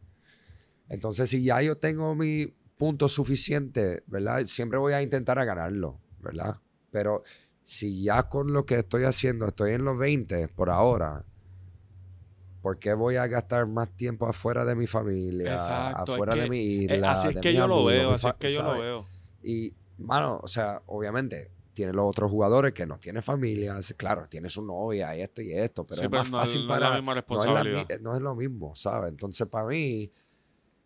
Entonces, si ya yo tengo mi punto suficiente, ¿verdad? Siempre voy a intentar a ganarlo, ¿verdad? Pero si ya con lo que estoy haciendo estoy en los 20 por ahora, ¿por qué voy a gastar más tiempo afuera de mi familia, afuera de mi eh, así es que yo lo veo, así es que yo lo veo. Y bueno o sea, obviamente tiene los otros jugadores que no tiene familias claro, tiene su novia y esto y esto, pero es más fácil para... Es la misma No, es lo mismo, ¿sabes? Entonces, para mí,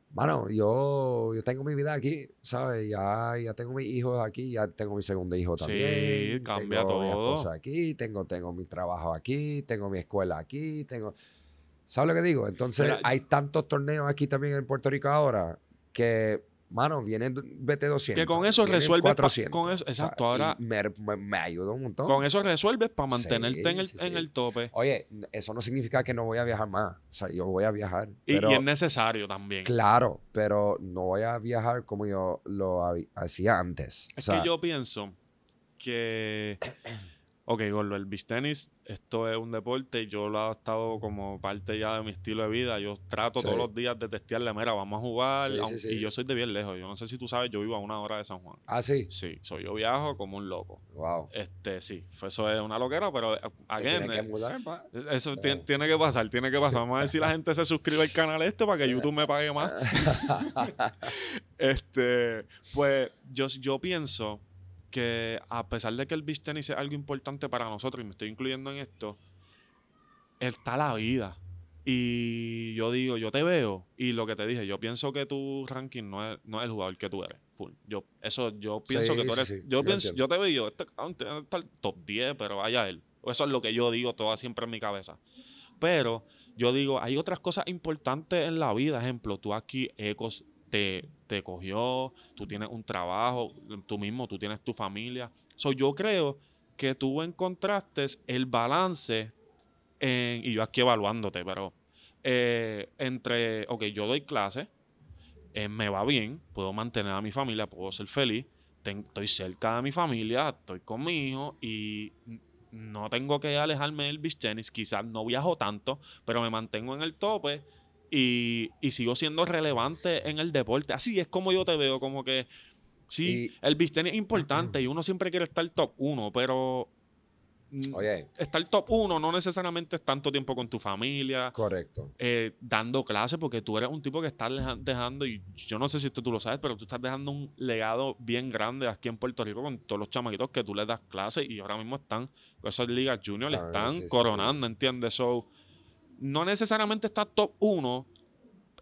bueno yo, yo tengo mi vida aquí, ¿sabes? Ya, ya tengo mis hijos aquí, ya tengo mi segundo hijo también. Sí, cambia tengo todo. mi esposa aquí, tengo, tengo mi trabajo aquí, tengo mi escuela aquí, tengo... ¿Sabes lo que digo? Entonces, hay tantos torneos aquí también en Puerto Rico ahora que Mano, viene BT200. Que con eso resuelves. con eso, exacto, Me, un montón. Con eso resuelves para mantenerte en, el, tope. Oye, eso no significa que no voy a viajar más. O sea, yo voy a viajar. Y, es necesario también. Claro, pero no voy a viajar como yo lo hacía antes. Es que yo pienso que. Ok, Gordo, el beach esto es un deporte y yo lo he adaptado como parte ya de mi estilo de vida. Yo trato todos los días de testearle, mira, vamos a jugar. y yo soy de bien lejos. Yo no sé si tú sabes, yo vivo a una hora de San Juan. Ah, sí. Sí, soy yo viajo como un loco. Wow. Este, sí, eso es una loquera, pero eh, que eh, mudar, eso eh. Tiene, que pasar, tiene que pasar. Vamos a ver si la gente se suscribe al canal esto para que YouTube me pague más. este, pues yo, yo pienso que a pesar de que el beach tenis es algo importante para nosotros, y me estoy incluyendo en esto, está la vida. Y yo digo, yo te veo, y lo que te dije, yo pienso que tu ranking no es, no el jugador que tú eres. Full. Yo, eso, yo pienso que tú eres. yo, pienso, te veo yo, este en el top 10, pero vaya él. Eso es lo que yo digo todo siempre en mi cabeza. Pero yo digo, hay otras cosas importantes en la vida. Ejemplo, tú aquí, Ecos, te, te cogió, tú tienes un trabajo, tú mismo, tú tienes tu familia. yo creo que tú encontraste el balance y yo aquí evaluándote, pero eh, entre, ok, yo doy clase, eh, me va bien, puedo mantener a mi familia, puedo ser feliz, estoy cerca de mi familia, estoy con mi hijo y no tengo que alejarme del beach tennis, quizás no viajo tanto, pero me mantengo en el tope y, y sigo siendo relevante en el deporte. Así es como yo te veo, como que sí, el bistec es importante y uno siempre quiere estar top uno pero mm, Oye. estar top uno no necesariamente es tanto tiempo con tu familia. Correcto. Eh, dando clases, porque tú eres un tipo que estás dejando, y yo no sé si esto tú lo sabes, pero tú estás dejando un legado bien grande aquí en Puerto Rico con todos los chamaquitos que tú les das clases y ahora mismo están, esas pues, ligas junior, le están coronando, ¿entiendes? So, no necesariamente está top uno,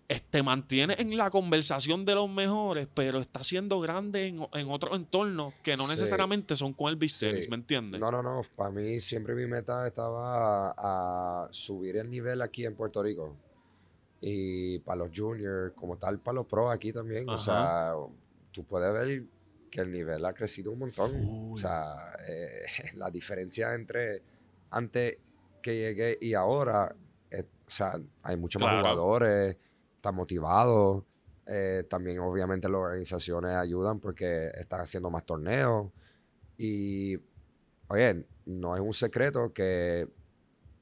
te este, mantiene en la conversación de los mejores, pero está siendo grande en, otros entornos que no necesariamente son con el business, ¿me entiendes? No, no, no. Para mí siempre mi meta estaba a, subir el nivel aquí en Puerto Rico. Y para los juniors, como tal, para los pros aquí también. O sea, tú puedes ver que el nivel ha crecido un montón. O sea, eh, la diferencia entre antes que llegué y ahora o sea, hay muchos más jugadores, están motivados. Eh, también, obviamente, las organizaciones ayudan porque están haciendo más torneos. Y, oye, no es un secreto que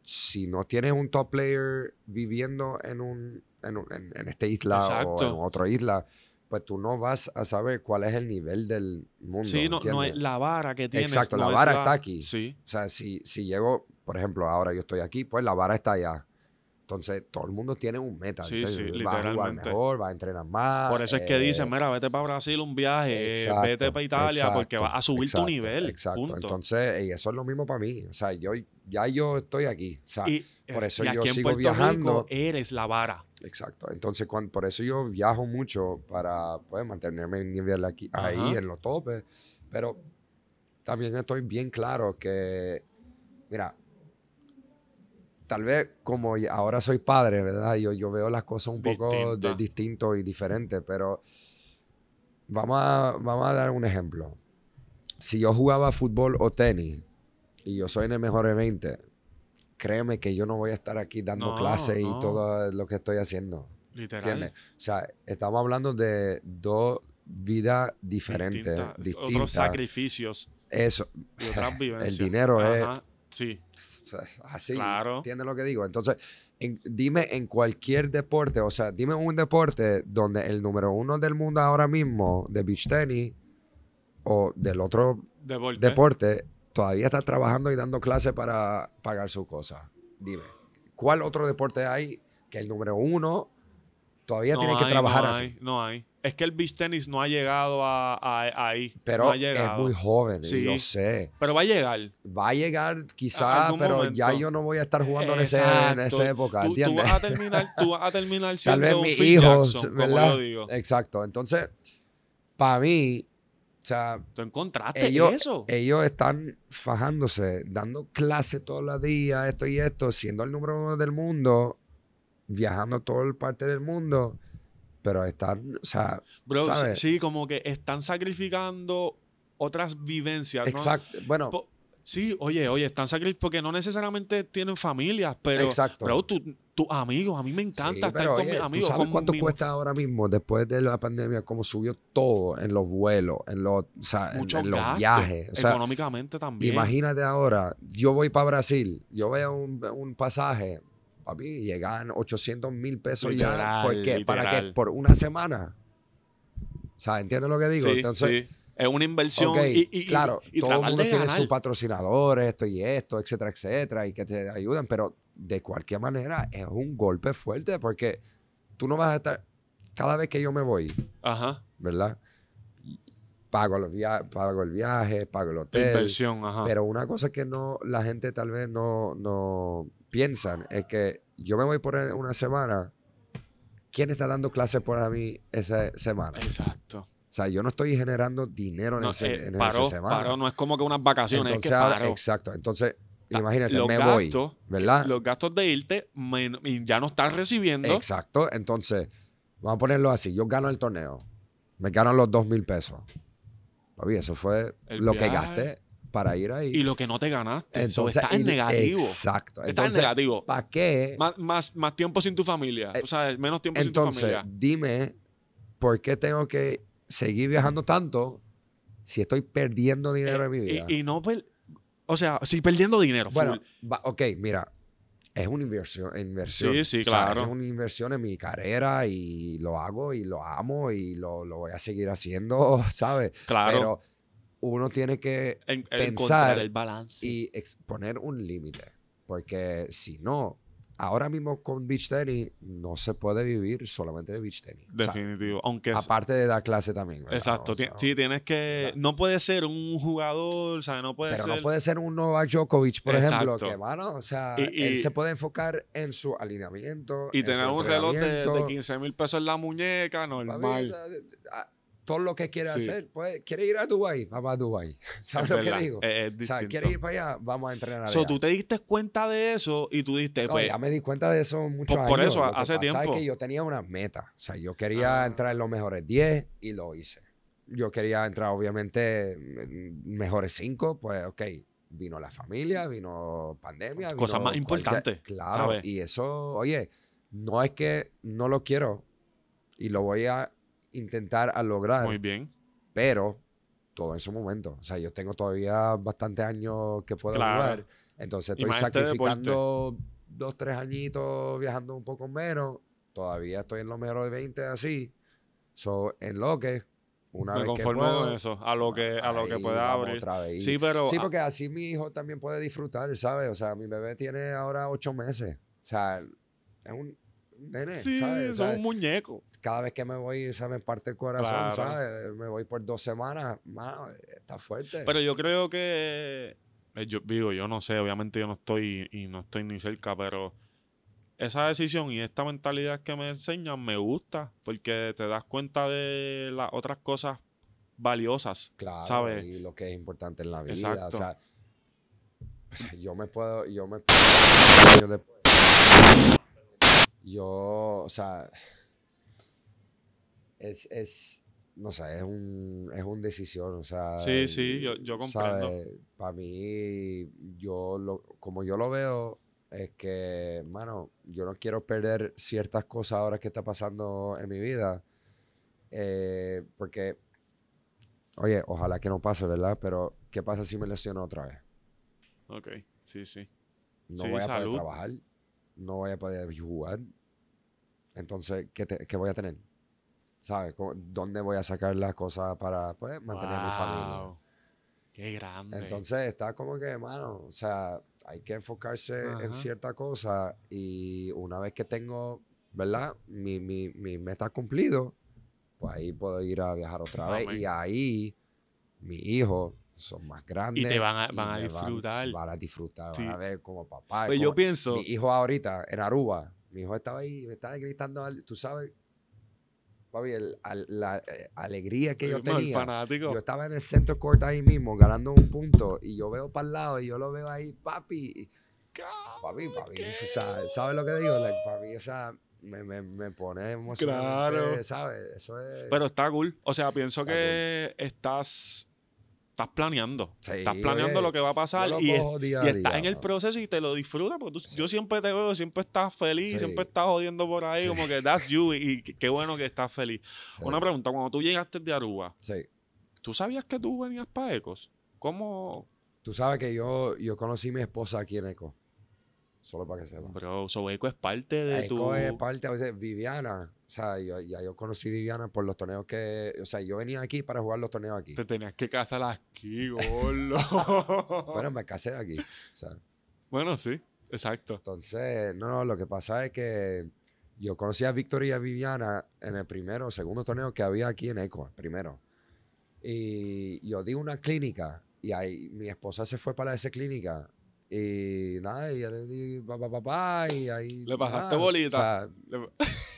si no tienes un top player viviendo en, un, en, esta isla o en otra isla, pues tú no vas a saber cuál es el nivel del mundo. Sí, no, es la vara que tienes. Exacto, la vara está aquí. Sí. O sea, si, si llego, por ejemplo, ahora yo estoy aquí, pues la vara está allá. Entonces, todo el mundo tiene un meta. Sí, va a jugar mejor, va a entrenar más. Por eso es que eh, dicen, mira, vete para Brasil un viaje, vete para Italia, porque vas a subir tu nivel. Exacto. Entonces, y eso es lo mismo para mí. O sea, yo ya yo estoy aquí. O sea, por eso y yo aquí en Puerto viajando. Rico eres la vara. Exacto. Entonces, por eso yo viajo mucho para poder pues, mantenerme en nivel aquí, ahí, en los topes. Pero también estoy bien claro que, mira, tal vez como ahora soy padre, ¿verdad? Yo, yo veo las cosas un poco distintos distinto y diferente, pero vamos a, vamos a dar un ejemplo. Si yo jugaba fútbol o tenis y yo soy en el mejor de 20, créeme que yo no voy a estar aquí dando clases y todo lo que estoy haciendo. Literal. ¿Entiendes? O sea, estamos hablando de dos vidas diferentes, Distinta. sacrificios. Eso. Y otras vivencias. El dinero es Sí. Así. Claro. ¿Entiendes lo que digo? Entonces, dime en cualquier deporte, o sea, dime un deporte donde el número uno del mundo ahora mismo de beach tenis o del otro deporte, todavía está trabajando y dando clases para pagar su cosa. Dime, ¿cuál otro deporte hay que el número uno todavía tiene que trabajar no Hay, no hay. Es que el beach tennis no ha llegado a, ahí. Pero no es muy joven, sí. yo sé. Pero va a llegar. Va a llegar quizás, pero ya yo no voy a estar jugando en, en, esa época, tú, ¿entiendes? Tú vas a terminar, tú vas a terminar siendo Tal mis hijos, Jackson, ¿verdad? Como digo. Exacto. Entonces, para mí, o sea... ¿Tú encontraste ellos, eso? Ellos están fajándose, dando clases todos los días, esto y esto, siendo el número uno del mundo, viajando a toda parte del mundo pero están, o sea, sí, como que están sacrificando otras vivencias. Exacto, bueno. sí, oye, oye, están sacrificando, porque no necesariamente tienen familias, pero, Exacto. pero tus amigos, a mí me encanta estar con mis amigos. ¿Sabes cuánto cuesta ahora mismo, después de la pandemia, cómo subió todo en los vuelos, en los, los viajes? O sea, económicamente también. Imagínate ahora, yo voy para Brasil, yo veo un pasaje mí llegan 800 mil pesos literal, ya. Porque, ¿Para qué? Por una semana. O sea, ¿entiendes lo que digo? Entonces. Sí. Es una inversión. y, claro, todo el mundo tiene sus patrocinadores, esto y esto, etcétera, etcétera, y que te ayudan, pero de cualquier manera es un golpe fuerte porque tú no vas a estar. Cada vez que yo me voy, ¿verdad? Pago, los pago el viaje, pago el hotel. Inversión, ajá. Pero una cosa que no, la gente tal vez no piensan es que yo me voy por e, una semana, ¿quién está dando clases para mí esa semana? Exacto. O sea, yo no estoy generando dinero en, eh, esa semana. Paró, no es como que unas vacaciones, ah, Exacto. Entonces, imagínate, me voy, Los gastos de irte ya no estás recibiendo. Exacto. Entonces, vamos a ponerlo así. Yo gano el torneo. Me ganan los dos mil pesos. eso fue lo que gasté para ir ahí. Y lo que no te ganaste. Entonces, estás en negativo. Exacto. Estás en negativo. ¿Para qué? Más, más, tiempo sin tu familia. Eh, o sea, menos tiempo sin tu familia. Dime, ¿por qué tengo que seguir viajando tanto si estoy perdiendo eh, dinero en mi vida? Y, no, o sea, si perdiendo dinero. Bueno, ok, mira, es una inversión. inversión. Sí, sí, claro. es una inversión en mi carrera y lo hago y lo amo y lo, lo voy a seguir haciendo, ¿sabes? Claro. Pero uno tiene que pensar el balance. y poner un límite. Porque si no, ahora mismo con beach tennis no se puede vivir solamente de beach tennis. Definitivo. aunque aparte de dar clase también. Exacto. sí, tienes que. No puede ser un jugador, o sea, no puede Pero no puede ser un Novak Djokovic, por ejemplo, o sea, él se puede enfocar en su alineamiento. Y tener un reloj de, 15 mil pesos en la muñeca, normal todo lo que quiere hacer. Pues, ¿Quiere ir a Dubái? Vamos a Dubái. ¿Sabes lo que digo? o sea, ¿quiere ir para allá? Vamos a entrenar allá. sea, tú te diste cuenta de eso y tú diste... pues, ya me di cuenta de eso mucho por, años. Por eso, hace que tiempo. Sabes que yo tenía una meta. O sea, yo quería ah. entrar en los mejores 10 y lo hice. Yo quería entrar, obviamente, mejores 5. Pues, ok, vino la familia, vino pandemia. Cosas más importantes. Claro, y eso, oye, no es que no lo quiero y lo voy a intentar a lograr. Muy bien. Pero todo en su momento. O sea, yo tengo todavía bastantes años que puedo jugar. Entonces estoy sacrificando dos, tres añitos, viajando un poco menos. Todavía estoy en lo mejor de 20, así. So, en lo que una me vez conformo que puedo, con eso a lo que a lo que pueda abrir sí pero sí porque así mi hijo también puede disfrutar sabes o sea mi bebé tiene ahora ocho meses o sea es un nene, sí, Son un muñeco. Cada vez que me voy, se me parte el corazón, ¿sabes? Me voy por dos semanas, mano, está fuerte. Pero yo creo que, eh, yo digo, yo no sé, obviamente yo no estoy y no estoy ni cerca, pero esa decisión y esta mentalidad que me enseñan me gusta, porque te das cuenta de las otras cosas valiosas, claro, ¿sabes? Y lo que es importante en la vida, Exacto. o sea, yo me puedo, yo me puedo yo, o sea, es, es no sé, es un, decisión, o sea. Sí, sí, yo, comprendo. Para mí, yo lo, como yo lo veo, es que, mano, yo no quiero perder ciertas cosas ahora que está pasando en mi vida. Eh, porque, oye, ojalá que no pase, ¿verdad? Pero, ¿qué pasa si me lesiono otra vez? Ok, sí, sí. No voy a poder trabajar, no voy a poder jugar, entonces, ¿qué, ¿qué, voy a tener? ¿Sabes? ¿Dónde voy a sacar las cosas para pues, mantener a mi familia? ¡Qué grande! Entonces, está como que, mano, o sea, hay que enfocarse en cierta cosa y una vez que tengo, ¿verdad? Mi, mi, mi meta cumplido, pues ahí puedo ir a viajar otra vez. y ahí, mi hijo son más grandes. Y te van a, van a disfrutar. Van, a disfrutar, a ver como papá. Pues yo pienso. Mi hijo ahorita en Aruba mi hijo estaba ahí, me estaba gritando, tú sabes, papi, la eh, alegría que yo tenía. Yo estaba en el centro court ahí mismo, ganando un punto, y yo veo para el lado, y yo lo veo ahí, papi. papi, papi, ¿sabes lo que digo? papi, o me, pone emocionado. ¿Sabes? Eso Pero está cool. O sea, pienso que estás estás planeando. estás planeando lo que va a pasar y, estás en el proceso y te lo disfrutas. Porque yo siempre te veo, siempre estás feliz, siempre estás jodiendo por ahí, como que that's you y, qué bueno que estás feliz. Una pregunta, cuando tú llegaste de Aruba, ¿tú sabías que tú venías para Ecos? ¿Cómo...? Tú sabes que yo, yo conocí a mi esposa aquí en Ecos. Solo para que sepan. Pero Sobeco es parte de Eco tu. es parte, a veces, Viviana. O sea, yo, ya yo conocí a Viviana por los torneos que. O sea, yo venía aquí para jugar los torneos aquí. Te tenías que casar aquí, golo. bueno, me casé aquí. Bueno, sí, exacto. Entonces, no, lo que pasa es que yo conocí a Víctor y a Viviana en el primero segundo torneo que había aquí en Eco, primero. Y yo di una clínica y ahí mi esposa se fue para esa clínica y nada, y ya le di papá, papá, y ahí. Le pasaste ah", bolita.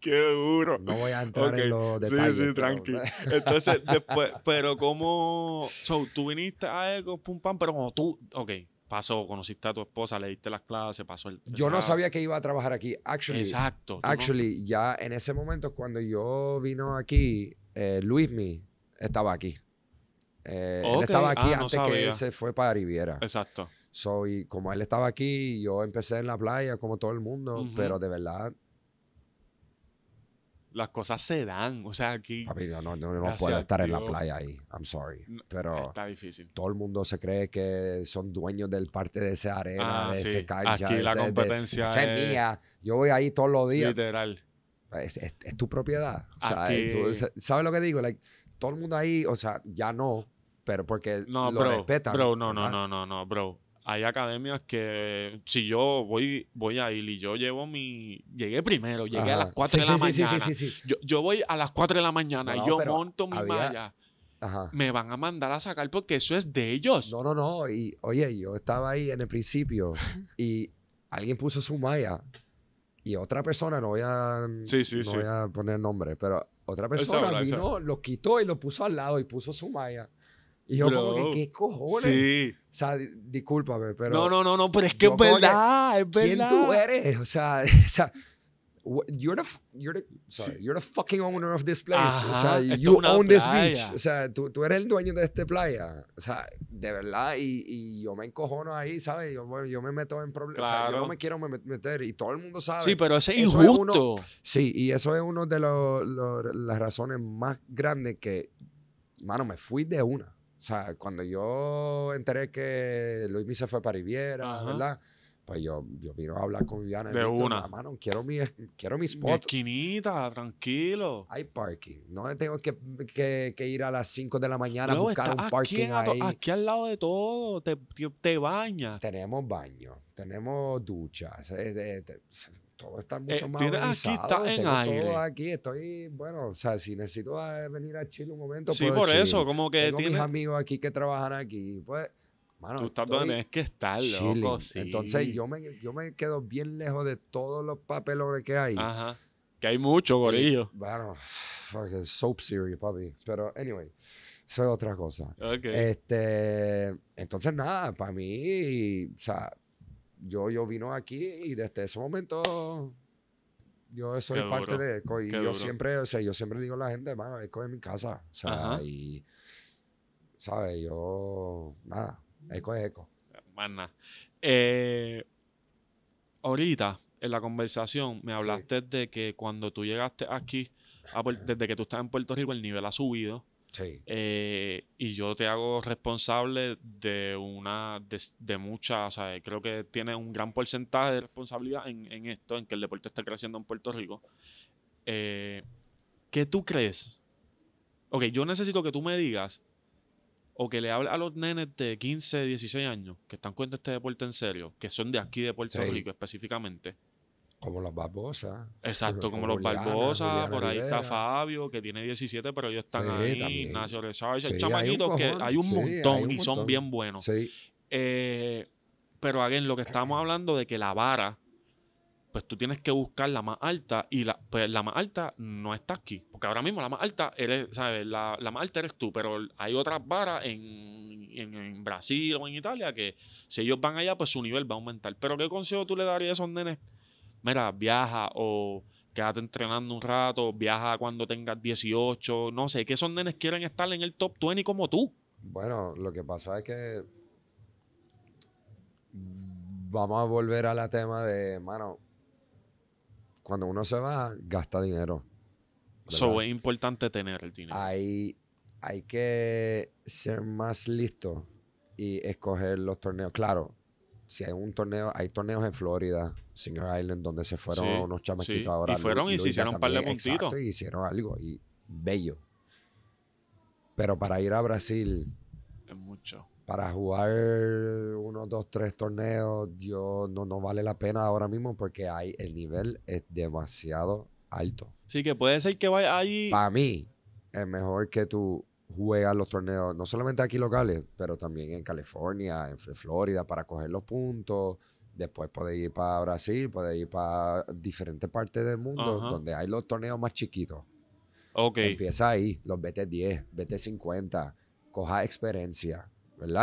Qué duro. No voy a entrar en los detalles. Sí, sí, Entonces, después, pero como. So, tú viniste a Eco, pum, pam, pero como tú. Ok, pasó, conociste a tu esposa, le diste las clases, pasó el. yo no sabía que iba a trabajar aquí. Actually, Exacto. Actually, ya en ese momento, cuando yo vino aquí, eh, Luismi estaba aquí. Eh, él estaba aquí ah, antes que él se fue para Riviera. Exacto. como él estaba aquí, yo empecé en la playa como todo el mundo, pero de verdad... Las cosas se dan, o sea, aquí... Papi, no, no, no puedo estar en la playa ahí, I'm sorry. Pero está difícil. Todo el mundo se cree que son dueños del parte de esa arena, ah, de ese cancha. Aquí la competencia es... mía. Yo voy ahí todos los días. Literal. Es, es, tu propiedad. O sea, ¿Sabes lo que digo? todo el mundo ahí, o sea, ya no, pero porque no, lo bro, respetan. Bro, no, no, no, no, no, bro. Hay academias que si yo voy, voy a ir y yo llevo mi. Llegué primero, llegué a las 4 de la sí, mañana. Sí, yo, yo, voy a las 4 de la mañana y yo monto mi malla. Me van a mandar a sacar porque eso es de ellos. No, no, no. Y oye, yo estaba ahí en el principio y alguien puso su malla y otra persona, no voy a, no Voy a poner nombre, pero otra persona vino, lo quitó y lo puso al lado y puso su malla. Y yo, como que, ¿qué cojones? Sí. O sea, discúlpame, pero. No, no, no, no, pero es que es verdad, es verdad. ¿Quién tú eres? O sea, o sea you're the, you're the, you're the fucking owner of this place. o sea, you own this beach. O sea, tú, tú, eres el dueño de esta playa. O sea, de verdad. Y, y yo me encojono ahí, ¿sabes? Yo, yo me meto en problemas. O sea, yo no me quiero meter. Y todo el mundo sabe. Sí, pero ese es injusto. sí, y eso es una de las razones más grandes que, mano, me fui de una. O sea, cuando yo enteré que Luis Misa fue para Riviera, ¿verdad? Pues yo, yo vino a hablar con Viviana. De una. Mano, quiero mi, quiero mi spot. tranquilo. Hay parking. No tengo que, que, que ir a las 5 de la mañana a buscar un parking aquí, ahí. Aquí al lado de todo. Te, te, bañas. Tenemos baño. Tenemos duchas. Eh, todo está eh, mucho más mira, aquí está en aire. Todo aquí, estoy, bueno, o sea, si necesito eh, venir a Chile un momento, Sí, por eso, como que Tengo tiene... mis amigos aquí que trabajan aquí, pues... Mano, Tú estás donde es que estás, loco. Sí. Entonces yo me, yo me quedo bien lejos de todos los papelones que hay. Ajá. Que hay mucho, gorillo. bueno, fucking soap series, papi. Pero, anyway, eso es otra cosa. Ok. Este, entonces, nada, para mí, o sea, yo, yo vino aquí y desde ese momento yo soy parte de ECO y yo siempre, yo siempre digo a la gente, ECO es mi casa, o sea, y, ¿sabes? Yo, nada, ECO es ECO. Mana, eh, ahorita en la conversación me hablaste de que cuando tú llegaste aquí, desde que tú estás en Puerto Rico, el nivel ha subido. Eh, y yo te hago responsable de una, de, muchas, o sea, creo que tiene un gran porcentaje de responsabilidad en, esto, en que el deporte está creciendo en Puerto Rico. Eh, ¿Qué tú crees? Ok, yo necesito que tú me digas o que le hable a los nenes de 15, 16 años que están con este deporte en serio, que son de aquí de Puerto Rico específicamente, como los Barbosa. Exacto, como, los Barbosa. por ahí está Fabio, que tiene 17, pero ellos están ahí. Ignacio esos que hay un, montón, y son bien buenos. Eh, pero, again, lo que estamos hablando de que la vara, pues tú tienes que buscar la más alta y la, pues, la más alta no está aquí. Porque ahora mismo la más alta eres, ¿sabes? La, la más alta eres tú, pero hay otras varas en, en, Brasil o en Italia que si ellos van allá, pues su nivel va a aumentar. Pero ¿qué consejo tú le darías a esos nenes? mira, viaja o quédate entrenando un rato, viaja cuando tengas 18, no sé, que esos nenes quieren estar en el top 20 como tú. Bueno, lo que pasa es que vamos a volver a la tema de, mano, cuando uno se va, gasta dinero. Eso es importante tener el dinero. Hay, hay que ser más listo y escoger los torneos. Claro, si hay un torneo, hay torneos en Florida, Singer Island, donde se fueron unos chamaquitos ahora. Y fueron y se hicieron un par de puntitos. y hicieron algo, y bello. Pero para ir a Brasil. Es mucho. Para jugar unos, dos, tres torneos, yo no, no vale la pena ahora mismo porque hay, el nivel es demasiado alto. Sí, que puede ser que vaya ahí. Para mí, es mejor que tú juega los torneos, no solamente aquí locales, pero también en California, en Florida, para coger los puntos. Después puede ir para Brasil, puede ir para diferentes partes del mundo, donde hay los torneos más chiquitos. Okay. Empieza ahí, los BT10, BT50, coja experiencia.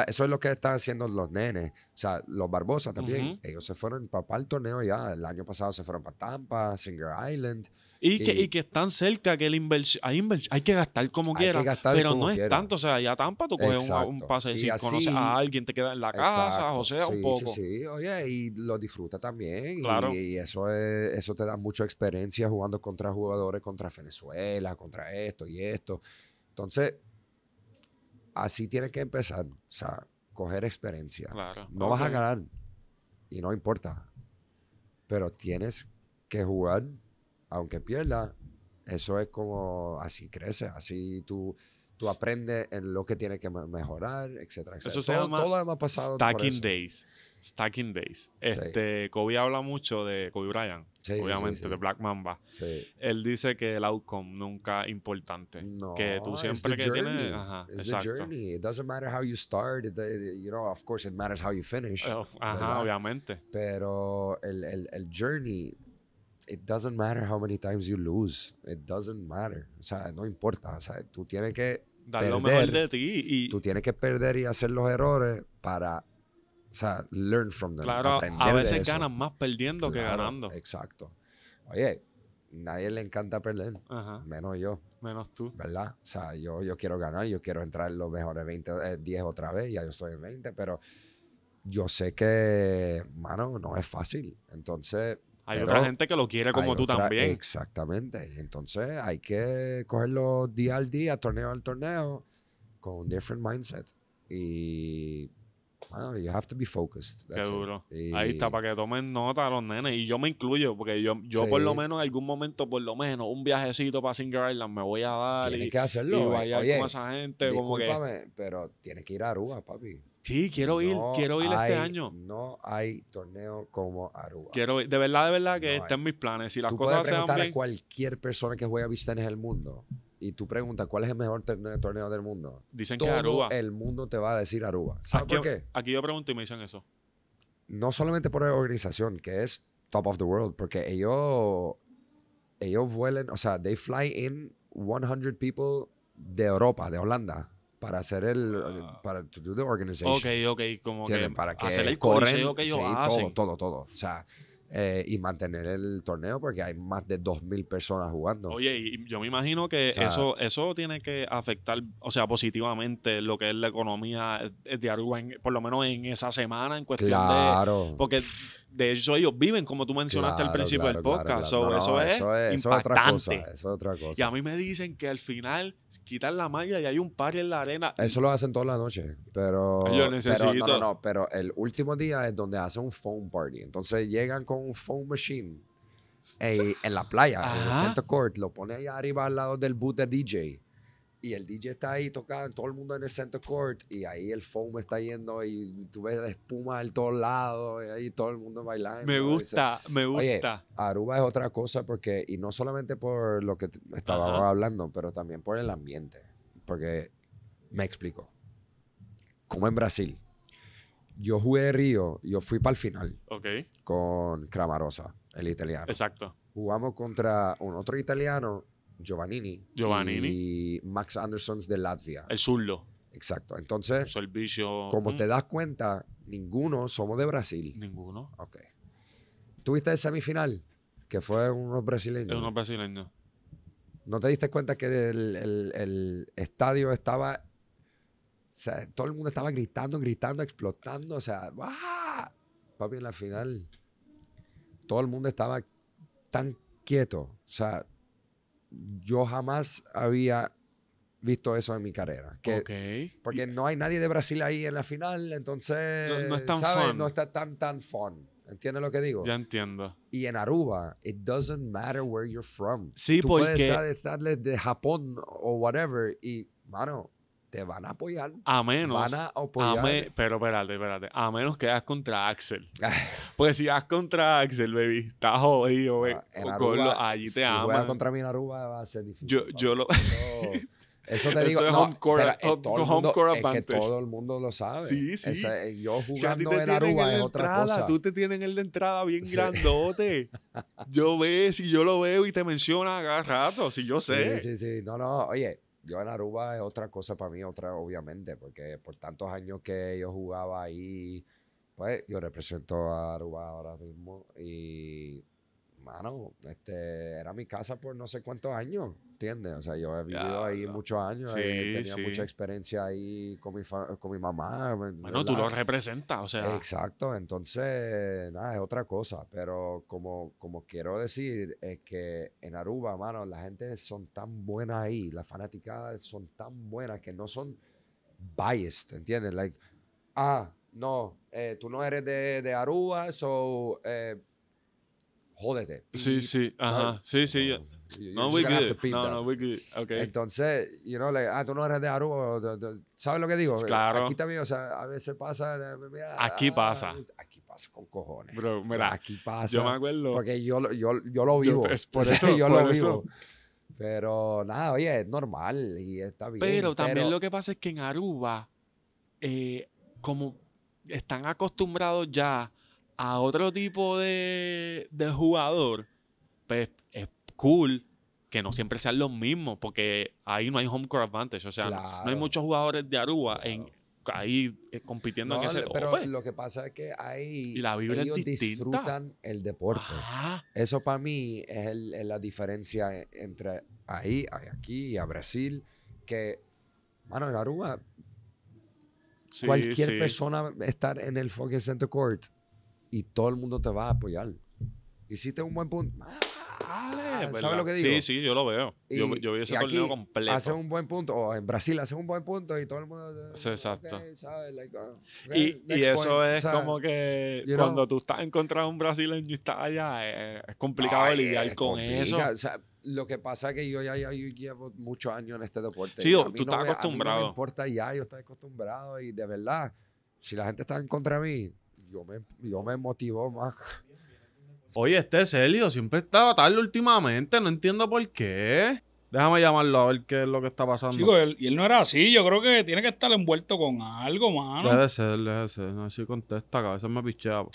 Eso es lo que están haciendo los nenes. O sea, los Barbosa también. Ellos se fueron para, el torneo ya. El año pasado se fueron para Tampa, Singer Island. Y, que, y que están cerca, que el hay, hay, que gastar como hay Que gastar pero no es tanto. O sea, ya Tampa tú coges un, pase si conoces a alguien, te queda en la casa, o sea, un poco. Sí, sí, oye, y lo disfruta también. Claro. Y, eso, es, eso te da mucha experiencia jugando contra jugadores, contra Venezuela, contra esto y esto. Entonces, así tienes que empezar. O sea, coger experiencia. No vas a ganar y no importa. Pero tienes que jugar, aunque pierdas. Eso es como así crece. así tú, tú aprendes en lo que tienes que mejorar, etcétera, etcétera. Eso se todo, llama pasado. Days. Stacking Days. Este, sí. Kobe habla mucho de Kobe Bryant, sí, obviamente, sí, de Black Mamba. Él dice que el outcome nunca es importante. No, que tú siempre que tienes. Ajá, it's the journey. It doesn't matter how you start. you know, of course, it matters how you finish. Oh, ajá, obviamente. Pero el, el, el journey it doesn't matter how many times you lose. It doesn't matter. O sea, no importa. O sea, tú tienes que. Dar perder. lo mejor de ti. Y... Tú tienes que perder y hacer los errores para o sea, learn from them. Claro, a veces ganan más perdiendo que ganando. Exacto. Oye, nadie le encanta perder, menos yo. Menos tú. ¿Verdad? O sea, yo, yo quiero ganar, yo quiero entrar en los mejores 20, 10 eh, otra vez, ya yo estoy en 20, pero yo sé que, mano, no es fácil. Entonces... Hay otra gente que lo quiere como tú también. Exactamente. Entonces hay que cogerlo día al día, torneo al torneo, con un different mindset. Y bueno, you have to be focused. Ahí está, para que tomen nota los nenes. Y yo me incluyo, porque yo, yo por lo menos en algún momento, por lo menos, un viajecito para Singer Island me voy a dar. Tienes que hacerlo. Y vaya eh. Oye, con esa gente. como que... pero tienes que ir a Aruba, papi. Sí, quiero ir, quiero ir este año. No hay torneo como Aruba. Quiero de verdad, de verdad que estén mis planes. Si las cosas puedes bien, a cualquier persona que voy a visitar en el mundo y tú preguntas cuál es el mejor torneo del mundo, dicen que Aruba. El mundo te va a decir Aruba. ¿Sabes aquí, por qué? Aquí yo pregunto y me dicen eso. No solamente por la organización, que es top of the world, porque ellos, ellos vuelen, o sea, they fly in 100 people de Europa, de Holanda, para hacer el, ah. para to do the organization. Ok, ok, como que para que hacer el corren, que ellos sí, todo, todo, todo. O sea, eh, y mantener el torneo porque hay más de 2.000 personas jugando. Oye, y yo me imagino que eso, eso tiene que afectar, o sea, positivamente lo que es la economía eh, eh, de Aruba, por lo menos en esa semana, en cuestión claro. de... Porque de hecho ellos viven, como tú mencionaste al principio del podcast. eso, es impactante. otra cosa, Y a mí me dicen que al final quitan la malla y hay un par en la arena. Eso lo hacen toda la noche, pero... Pero, no, no, pero el último día es donde hacen un phone party. Entonces llegan con un foam machine eh, en la playa, en el centro court. Lo pone ahí arriba al lado del boot de DJ. Y el DJ está ahí tocando, todo el mundo en el centro court. Y ahí el foam está yendo y tú ves la espuma de todos lado Y ahí todo el mundo bailando. Me gusta, me gusta. Oye, Aruba es otra cosa porque, y no solamente por lo que estaba hablando, pero también por el ambiente. Porque me explico. Como en Brasil, yo jugué de Río, yo fui para el final. Ok. Con Cramarosa, el italiano. Exacto. Jugamos contra un otro italiano, Giovannini. Giovannini. Y Max Andersons de Latvia. El zurdo. Exacto. Entonces, Como te das cuenta, ninguno somos de Brasil. Ninguno. Ok. ¿Tuviste el semifinal? Que fue unos brasileños. Unos brasileños. ¿No te diste cuenta que el, el estadio estaba sea, todo el mundo estaba gritando, gritando, explotando. O sea, ¡ah! Papi, en la final, todo el mundo estaba tan quieto. O sea, yo jamás había visto eso en mi carrera. Que, Porque no hay nadie de Brasil ahí en la final, entonces... No, no No está tan, tan fun. ¿Entiendes lo que digo? Ya entiendo. Y en Aruba, it doesn't matter where you're from. Sí, Tú porque... puedes estar de Japón o whatever y, mano, te van a apoyar. A menos. Van a apoyar. pero espérate, espérate. A menos que hagas contra Axel. Ah. pues si hagas contra Axel, baby, estás jodido, güey. Ah, allí te si aman. contra mí en va a ser difícil. Yo, yo lo. Eso te digo. Eso es no, home todo que todo el mundo lo sabe. Sí, sí. yo jugando en Aruba es otra entrada, cosa. Tú te tienes el de entrada bien grandote. yo veo, si yo lo veo y te menciona cada rato, si yo sé. Sí, sí, sí. No, no, oye yo en Aruba es otra cosa para mí, otra obviamente, porque por tantos años que yo jugaba ahí, pues yo represento a Aruba ahora mismo y, mano, este, era mi casa por no sé cuántos años. O sea, yo he vivido ahí muchos años, tenía mucha experiencia ahí con mi, mi mamá. Bueno, tú lo representas, o sea. Exacto, entonces, nada, es otra cosa, pero como, como quiero decir, es que en Aruba, mano, la gente son tan buena ahí, las fanáticas son tan buenas que no son biased, ¿entiendes? Like, ah, no, eh, tú no eres de, de Aruba, so... Eh, jódete. Sí, sí, ajá, sí, sí no, we good. No, no, we're good. Okay. Entonces, you know, like, ah, tú no eres de Aruba. ¿Sabes lo que digo? Claro. Aquí también, o sea, a veces pasa. Eh, aquí ah, pasa. Aquí pasa con cojones. Bro, mira. Aquí pasa. Yo me acuerdo. Porque yo, yo, yo lo vivo. por eso, yo lo vivo. Pero nada, oye, es normal y está bien. Pero también lo que pasa es que en Aruba, eh, como están acostumbrados ya a otro tipo de, de jugador, pues cool que no siempre sean los mismos, porque ahí no hay home court advantage. O sea, no hay muchos jugadores de Aruba en, ahí eh, compitiendo en ese deporte. Pero lo que pasa es que ahí ellos disfrutan el deporte. Eso para mí es, la diferencia entre ahí, aquí, y a Brasil, que, mano, en Aruba, cualquier persona estar en el fucking center court y todo el mundo te va a apoyar. Hiciste un buen punto. Ah, ¿Sabes lo que digo? Sí, sí, yo lo veo. yo, vi ese torneo completo. Hacen un buen punto, o en Brasil hacen un buen punto y todo el mundo. exacto. Ah, y, y, eso es como que cuando tú estás en contra de un brasileño y estás allá, eh, es, complicado lidiar con eso. O sea, lo que pasa es que yo ya, llevo muchos años en este deporte. Sí, tú estás acostumbrado. A mí no me importa ya, yo estoy acostumbrado y de verdad, si la gente está en contra de mí, yo me, yo me motivo más. Oye, este Celio siempre estaba tarde últimamente, no entiendo por qué. Déjame llamarlo a ver qué es lo que está pasando. Chico, él, y él no era así. Yo creo que tiene que estar envuelto con algo, mano. Debe ser, debe ser. No sé si contesta, que a veces me pichea. Oh,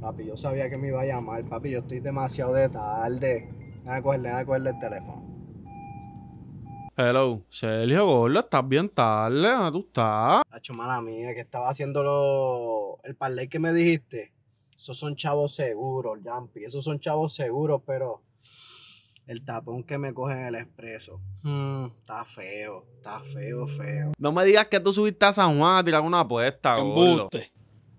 papi, yo sabía que me iba a llamar, papi. Yo estoy demasiado de tarde. Déjame cogerle, déjame cogerle el teléfono. Hello, Sergio Gordo, estás bien tarde, ¿dónde tú estás? Hacho, mala mía, que estaba haciendo lo... el parlay que me dijiste. Esos son chavos seguros, Jampi, esos son chavos seguros, pero el tapón que me coge en el expreso. Hmm. está feo, está feo, feo. No me digas que tú subiste a San Juan a tirar una apuesta, Gordo.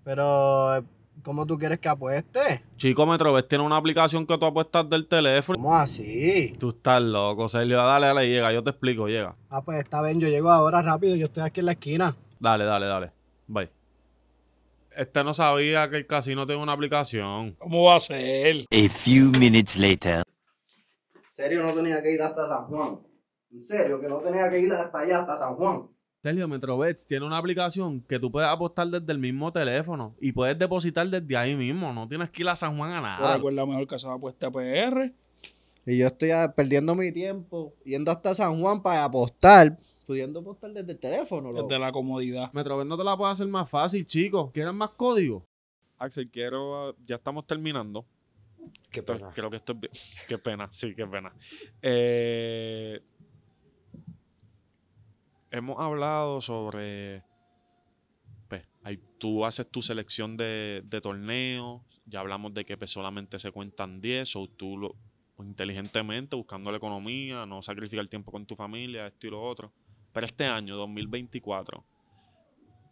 Pero ¿Cómo tú quieres que apueste? Chico, ves tiene una aplicación que tú apuestas del teléfono. ¿Cómo así? Tú estás loco, Sergio. Ah, dale, dale, llega. Yo te explico, llega. Ah, pues está bien. Yo llego ahora rápido. Yo estoy aquí en la esquina. Dale, dale, dale. Bye. Este no sabía que el casino tenía una aplicación. ¿Cómo va a ser? A few minutes later. ¿En serio no tenía que ir hasta San Juan? ¿En serio que no tenía que ir hasta allá, hasta San Juan? Sergio, Metrobets tiene una aplicación que tú puedes apostar desde el mismo teléfono y puedes depositar desde ahí mismo. No tienes que ir a San Juan a nada. es la mejor casa de apuesta PR. Y yo estoy perdiendo mi tiempo yendo hasta San Juan para apostar. Pudiendo apostar desde el teléfono, Desde la comodidad. Metrobet no te la puede hacer más fácil, chicos. ¿Quieren más código? Axel, quiero. Ya estamos terminando. Qué pena. Creo que esto es. Qué pena, sí, qué pena. Eh hemos hablado sobre. Pues, ahí tú haces tu selección de, de torneos. Ya hablamos de que pues, solamente se cuentan 10. O tú lo, pues, inteligentemente, buscando la economía, no sacrificar el tiempo con tu familia, esto y lo otro. Pero este año, 2024.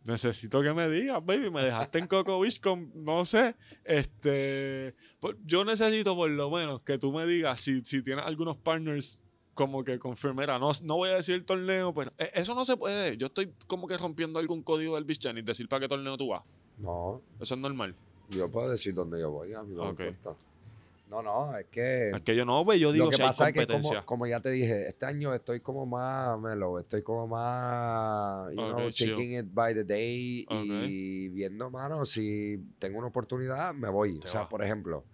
Necesito que me digas, baby, me dejaste en Coco Beach con, no sé, este, pues, yo necesito por lo menos que tú me digas si, si tienes algunos partners como que confirmera, no, no voy a decir el torneo, pero e, eso no se puede. Yo estoy como que rompiendo algún código del Beach y decir para qué torneo tú vas. No. Eso es normal. Yo puedo decir dónde yo voy, a no No, es que. Es que yo no, güey, yo digo lo que pasa Es que como, ya te dije, este año estoy como más lo estoy como más, you know, taking it by the day y viendo, mano, si tengo una oportunidad, me voy. o sea, por ejemplo,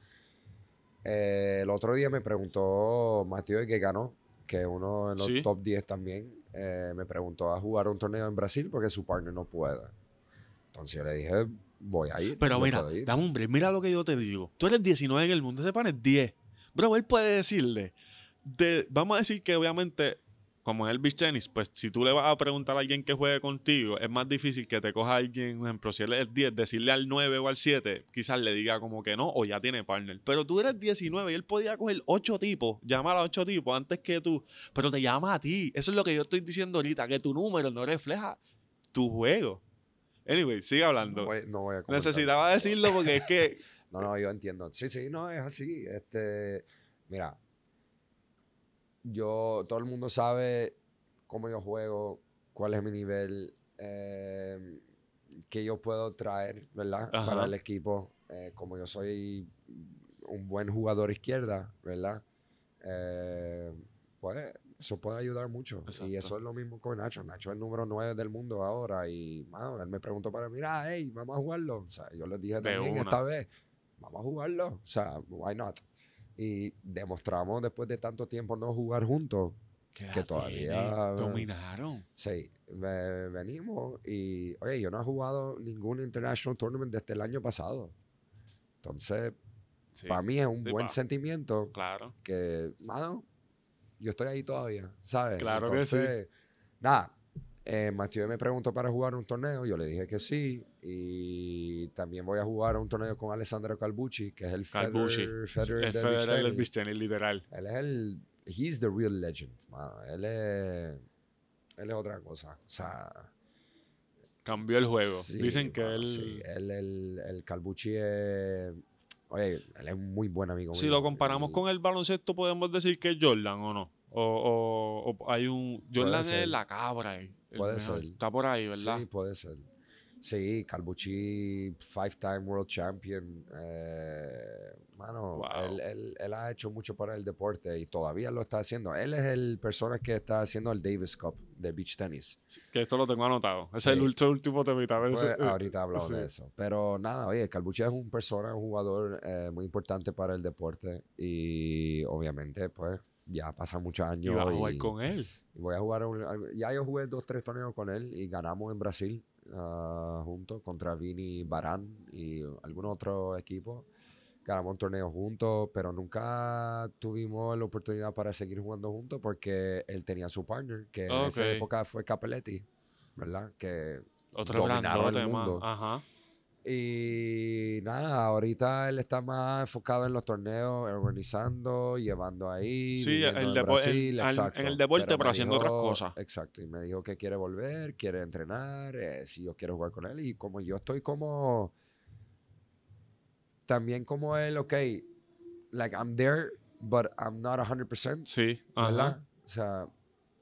eh, el otro día me preguntó Mateo que ganó que uno en los top 10 también, eh, me preguntó a jugar un torneo en Brasil porque su partner no puede. Entonces yo le dije, voy a ir. Pero mira, dame un break, mira lo que yo te digo. Tú eres 19 en el mundo, ese pan es 10. Bro, él puede decirle, vamos a decir que obviamente como es el beach tennis, pues si tú le vas a preguntar a alguien que juegue contigo, es más difícil que te coja alguien, por ejemplo, si él es 10, decirle al 9 o al 7, quizás le diga como que no, o ya tiene partner. Pero tú eres 19 y él podía coger 8 tipos, llamar a 8 tipos antes que tú, pero te llama a ti. Eso es lo que yo estoy diciendo ahorita, que tu número no refleja tu juego. Anyway, sigue hablando. Necesitaba decirlo porque es que... no, no, yo entiendo. Sí, sí, no, es así. Este, mira, yo, todo el mundo sabe cómo yo juego, cuál es mi nivel, que eh, qué yo puedo traer, ¿verdad? Para el equipo. Eh, como yo soy un buen jugador izquierda, ¿verdad? Eh, pues eso puede ayudar mucho. Y eso es lo mismo con Nacho. Nacho es el número 9 del mundo ahora. Y él me preguntó para mira hey, vamos a jugarlo. O sea, yo les dije también esta vez, vamos a jugarlo. O sea, why not? Y demostramos después de tanto tiempo no jugar juntos que todavía... Eh, Dominaron. Sí, venimos y, oye, yo no he jugado ningún International Tournament desde el año pasado. Entonces, para mí es un buen sentimiento. Claro. Que, mano, yo estoy ahí todavía, ¿sabes? Claro que sí. Nada, eh, me preguntó para jugar un torneo, yo le dije que sí, y también voy a jugar un torneo con Alessandro Calbucci, que es el Calbucci. Federer, del literal. Él es el, he's the real legend, Él es, otra cosa, o sea... Cambió el juego. Dicen que él... Sí, el, el Calbucci es... Oye, él es un muy buen amigo. Si lo comparamos con el baloncesto, podemos decir que es Jordan o no. O, hay un. yo es la cabra. ahí puede ser. Está por ahí, ¿verdad? Sí, puede ser. Sí, Calbucci, five-time world champion. Eh, mano, él, él, ha hecho mucho para el deporte y todavía lo está haciendo. Él es el persona que está haciendo el Davis Cup de beach tennis. que esto lo tengo anotado. Es el último temita. Pues, ahorita hablamos hablado de eso. Pero nada, oye, Calbucci es un persona, un jugador eh, muy importante para el deporte y obviamente, pues, ya pasan muchos años. Y con él. Y voy a jugar. ya yo jugué dos, tres torneos con él y ganamos en Brasil ah, juntos contra Vini Barán y algún otro equipo. Ganamos un torneo juntos, pero nunca tuvimos la oportunidad para seguir jugando juntos porque él tenía su partner, que en esa época fue Capelletti, ¿verdad? Que Otro mundo. Y nada, ahorita él está más enfocado en los torneos, organizando, llevando ahí. Sí, en el deporte, pero, haciendo otras cosas. Exacto, y me dijo que quiere volver, quiere entrenar, eh, si yo quiero jugar con él. Y como yo estoy como. También como él, ok, like I'm there, but I'm not 100%. Sí, ¿verdad? O sea,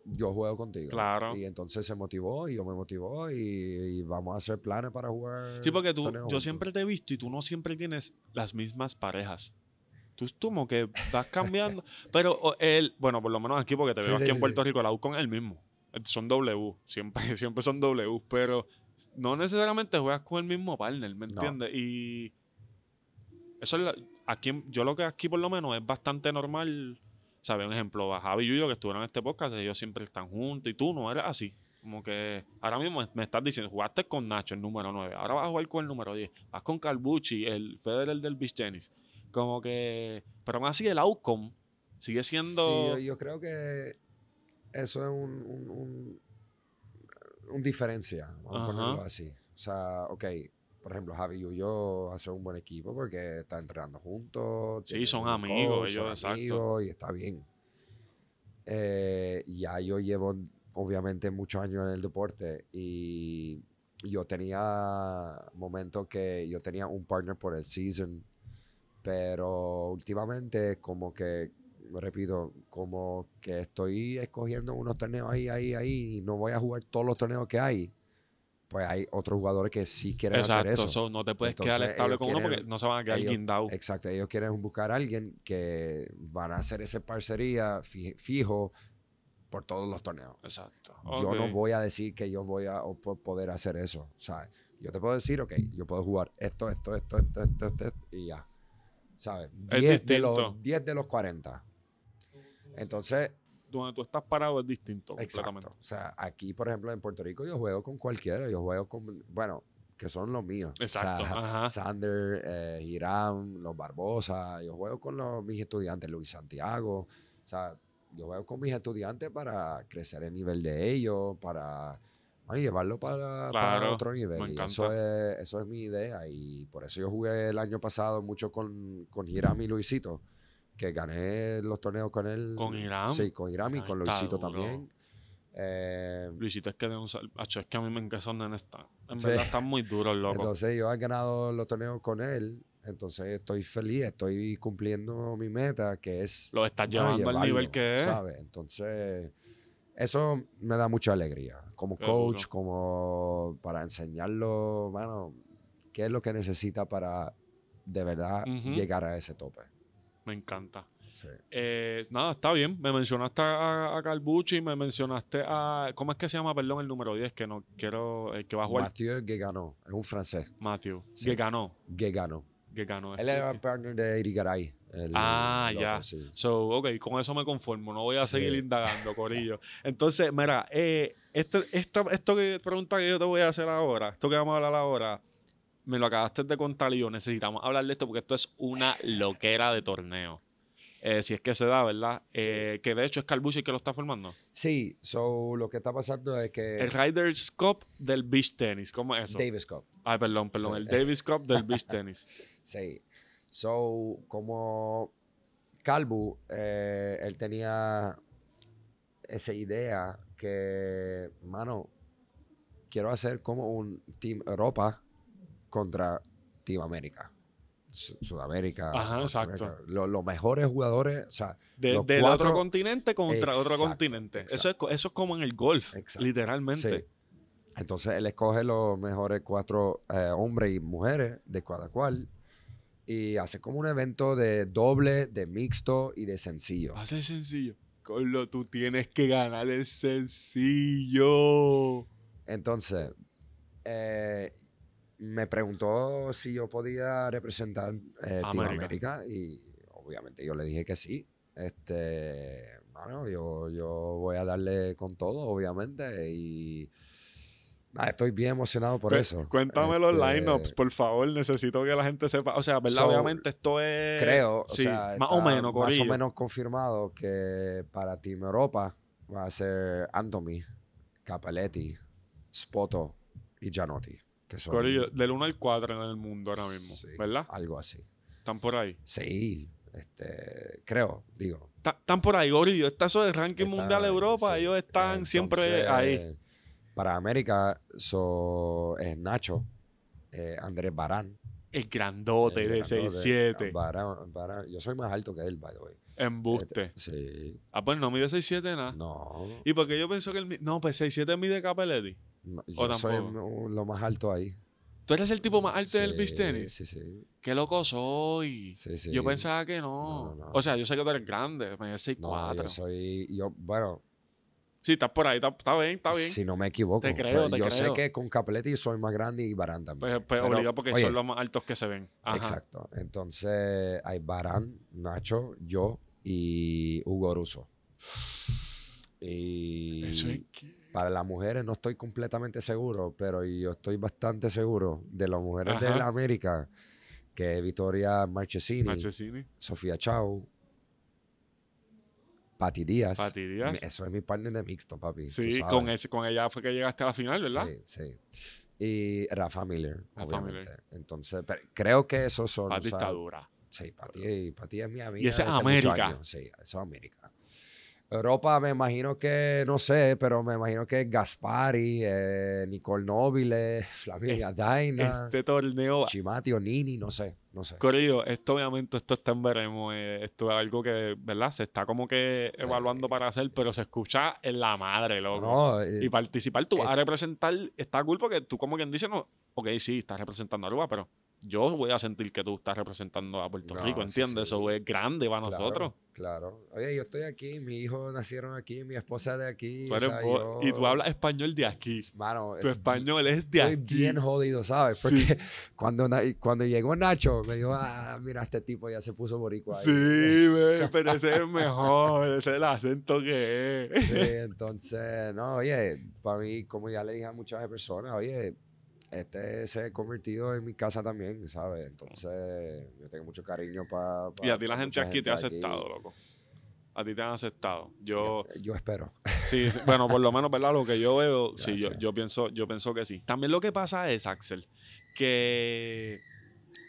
yo juego contigo. Claro. Y entonces se motivó y yo me motivó y, vamos a hacer planes para jugar. Sí, porque tú, yo siempre te he visto y tú no siempre tienes las mismas parejas. Tú es como que vas cambiando. pero él, bueno, por lo menos aquí, porque te veo aquí en Puerto Rico, la U con el mismo. Son W, siempre, siempre son W, pero no necesariamente juegas con el mismo partner, ¿me entiendes? Y eso es aquí, yo lo que aquí por lo menos es bastante normal ¿Sabes? Un ejemplo, a Javi y yo que estuvieron en este podcast, ellos siempre están juntos y tú no eres así. Como que ahora mismo me estás diciendo, jugaste con Nacho, el número 9, ahora vas a jugar con el número 10, vas con Carbucci, el federal del Beach Tennis. Como que, pero más así el outcome sigue siendo... Sí, yo creo que eso es un, diferencia, vamos a ponerlo así. O sea, ok, por ejemplo, Javi y yo hacen un buen equipo porque están entrenando juntos. Sí, son amigos, ellos, exacto. Y está bien. Eh, ya yo llevo, obviamente, muchos años en el deporte y yo tenía momentos que yo tenía un partner por el season, pero últimamente como que repito, como que estoy escogiendo unos torneos ahí, ahí, ahí, y no voy a jugar todos los torneos que hay pues hay otros jugadores que sí quieren hacer eso. no te puedes quedar estable con uno porque no se van a quedar ellos, Exacto, ellos quieren buscar a alguien que van a hacer esa parcería fijo por todos los torneos. Exacto. Yo no voy a decir que yo voy a poder hacer eso, ¿sabes? Yo te puedo decir, ok, yo puedo jugar esto, esto, esto, esto, esto, esto, y ya. ¿Sabes? de, los, 10 de los 40. Entonces, donde tú estás parado es distinto. exactamente O sea, aquí, por ejemplo, en Puerto Rico yo juego con cualquiera, yo juego con, bueno, que son los míos. Exacto. Sander, eh, los Barbosa, yo juego con los, mis estudiantes, Luis Santiago, o sea, yo juego con mis estudiantes para crecer el nivel de ellos, para llevarlo para, otro nivel. Y eso es, eso es mi idea y por eso yo jugué el año pasado mucho con, con Hiram y Luisito que gané los torneos con él. Con Iram, Sí, con Irán y con Luisito también. Eh, Luisito es que de un Acho, es que a mí me en En verdad están muy duros, loco. Entonces yo he ganado los torneos con él. Entonces estoy feliz, estoy cumpliendo mi meta, que es. Lo estás llevando al nivel que es. Entonces. Eso me da mucha alegría. Como coach, como para enseñarlo, bueno, qué es lo que necesita para de verdad llegar a ese tope. Me encanta. Eh, nada, está bien. Me mencionaste a, a y me mencionaste a. ¿Cómo es que se llama, perdón, el número 10? Que no quiero. que va a jugar. Mathieu Guegano, es un francés. Mathieu sí. Guegano. que Él era el partner de Irigaray. ah, ya. So, ok, con eso me conformo. No voy a seguir indagando, Corillo. Entonces, mira, eh, este, esto que pregunta que yo te voy a hacer ahora, esto que vamos a hablar ahora, me lo acabaste de contar y yo necesitamos hablar de esto porque esto es una loquera de torneo. Eh, si es que se da, ¿verdad? Eh, que de hecho es y que lo está formando. Sí, so lo que está pasando es que. El Riders Cup del Beach Tennis, ¿cómo es eso? Davis Cup. Ay, perdón, perdón, el Davis Cup del Beach Tennis. sí. So, como Calbu, eh, él tenía esa idea que, mano, quiero hacer como un Team Europa contra Team América. Sudamérica. Ajá, exacto. Los, mejores jugadores, del otro continente contra otro continente. Eso es, eso es como en el golf, literalmente. Entonces él escoge los mejores cuatro eh, hombres y mujeres de cada cual y hace como un evento de doble, de mixto y de sencillo. Hace ah, sencillo. Con lo tú tienes que ganar el sencillo. Entonces, eh, me preguntó si yo podía representar eh, Team América y obviamente yo le dije que sí. Este, bueno, yo, voy a darle con todo, obviamente, y ah, estoy bien emocionado por eso. Cuéntame los lineups, este por favor, necesito que la gente sepa. O sea, obviamente esto es... Creo, más o menos, confirmado que para Team Europa va a ser Anthony, Capelletti, Spoto y Gianotti del 1 al 4 en el mundo ahora mismo, ¿verdad? Algo así. ¿Están por ahí? Sí, este, creo, digo. Están por ahí, Gorillo. Está eso del ranking mundial de Europa. Ellos están siempre ahí. Para América, so, es Nacho, eh, Andrés Barán. El grandote de de 6'7. Yo soy más alto que él, by the way. Embuste. buste. sí. Ah, pues no mide 6'7 nada. No. ¿Y porque yo pienso que él No, pues 6'7 mide Capelletti. Yo soy lo más alto ahí. ¿Tú eres el tipo más alto del beach Sí, sí. Qué loco soy. Yo pensaba que no. O sea, yo sé que tú eres grande, me No, yo soy. Yo, bueno. Sí, estás por ahí, está, bien, está bien. Si no me equivoco. Pues, creo, yo sé que con Capelletti soy más grande y Barán también. Pues, pues obligado porque son los más altos que se ven. Exacto. Entonces hay Barán, Nacho, yo y Hugo Russo. Y, ¿Eso es qué? Para las mujeres no estoy completamente seguro, pero yo estoy bastante seguro de las mujeres de la América, que es Victoria Marchesini, Sofía Chau, Pati Díaz. Eso es mi partner de mixto, papi. Sí, con, con ella fue que llegaste a la final, ¿verdad? Sí, sí. Y Rafa Miller, obviamente. Entonces, creo que esos son... Pati o está dura. Sí, es mi amiga. Y esa es América. Sí, eso es América. Europa me imagino que, no sé, pero me imagino que Gaspari, eh, Nicole Nobile, Flavia es, Este torneo. Chimati o Nini, no sé, no sé. Corrido, esto obviamente, esto está en veremos. Eh, esto es algo que, ¿verdad? Se está como que evaluando para hacer, pero se escucha en la madre, loco. No, eh, y participar, tú a eh, representar, está cool porque tú como quien dice, no, ok, sí, estás representando a Aruba, pero yo voy a sentir que tú estás representando a Puerto Rico, ¿entiendes? Eso es grande para nosotros. Claro. Oye, yo estoy aquí, mi hijo nacieron aquí, mi esposa de aquí. Y tú hablas español de aquí. tu eh, español es de estoy aquí. bien jodido, ¿sabes? Porque sí. cuando, cuando llegó Nacho, me dijo, ah, mira, este tipo ya se puso boricua. Sí, pero ese es mejor, ese es el acento que es. Sí, entonces, no, oye, para mí, como ya le dije a muchas personas, oye, este se ha convertido en mi casa también, ¿sabes? Entonces, yo tengo mucho cariño para... y a ti la gente aquí te ha aceptado, loco. A ti te han aceptado. Yo, yo espero. Sí, bueno, por lo menos, ¿verdad? Lo que yo veo, sí, yo, pienso, yo pienso que sí. También lo que pasa es, Axel, que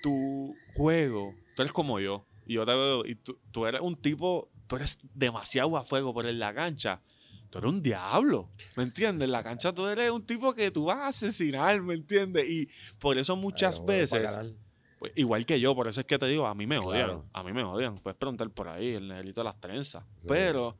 tu juego, tú eres como yo, y yo te veo, y tú, tú eres un tipo, tú eres demasiado a fuego por en la cancha tú eres un diablo, ¿me entiendes? En la cancha tú eres un tipo que tú vas a asesinar, ¿me entiendes? Y por eso muchas veces, pues, igual que yo, por eso es que te digo, a mí me odian, a mí me odian. Puedes preguntar por ahí, el negrito de las trenzas, pero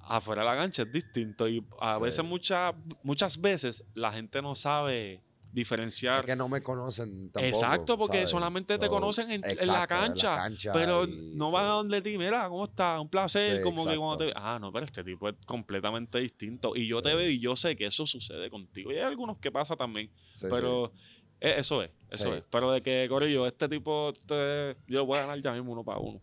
afuera de la cancha es distinto y a veces, muchas muchas veces la gente no sabe diferenciar. Es que no me conocen tampoco. Exacto, porque solamente te conocen en, la cancha, Pero no van a donde ti, mira, ¿cómo está? Un placer. como que cuando te Ah, no, pero este tipo es completamente distinto. Y yo te veo y yo sé que eso sucede contigo. Y hay algunos que pasa también. pero e, eso es, eso es. Pero de que, Corillo, este tipo, te, yo voy a ganar ya mismo uno para uno.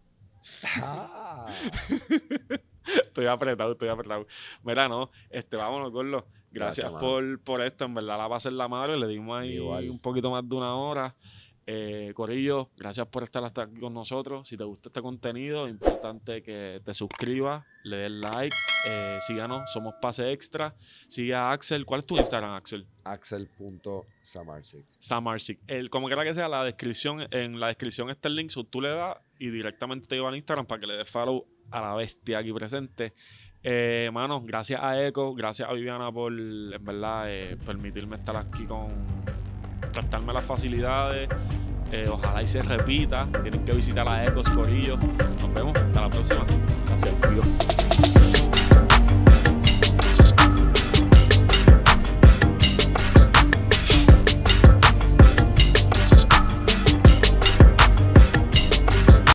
Ah. estoy apretado, estoy apretado. Mira, no, este, vámonos, con Gracias, Gracias por, por, esto. En verdad la va a ser la madre. Le dimos ahí un poquito más de una hora. Eh, Corillo, gracias por estar hasta aquí con nosotros. Si te gusta este contenido, importante que te suscribas, le des like, eh, síganos, somos Pase Extra. Sigue a Axel. ¿Cuál es tu Instagram, Axel? Axel.samarsic. Samarsic. El, como quiera que sea, la descripción, en la descripción está el link. tú le das y directamente te lleva al Instagram para que le des follow a la bestia aquí presente. Eh, gracias a Eco, gracias a Viviana por, en verdad, eh, permitirme estar aquí con prestarme las facilidades. Eh, ojalá y se repita. Tienen que visitar a Eco Corillo. Nos vemos. Hasta la próxima. Gracias,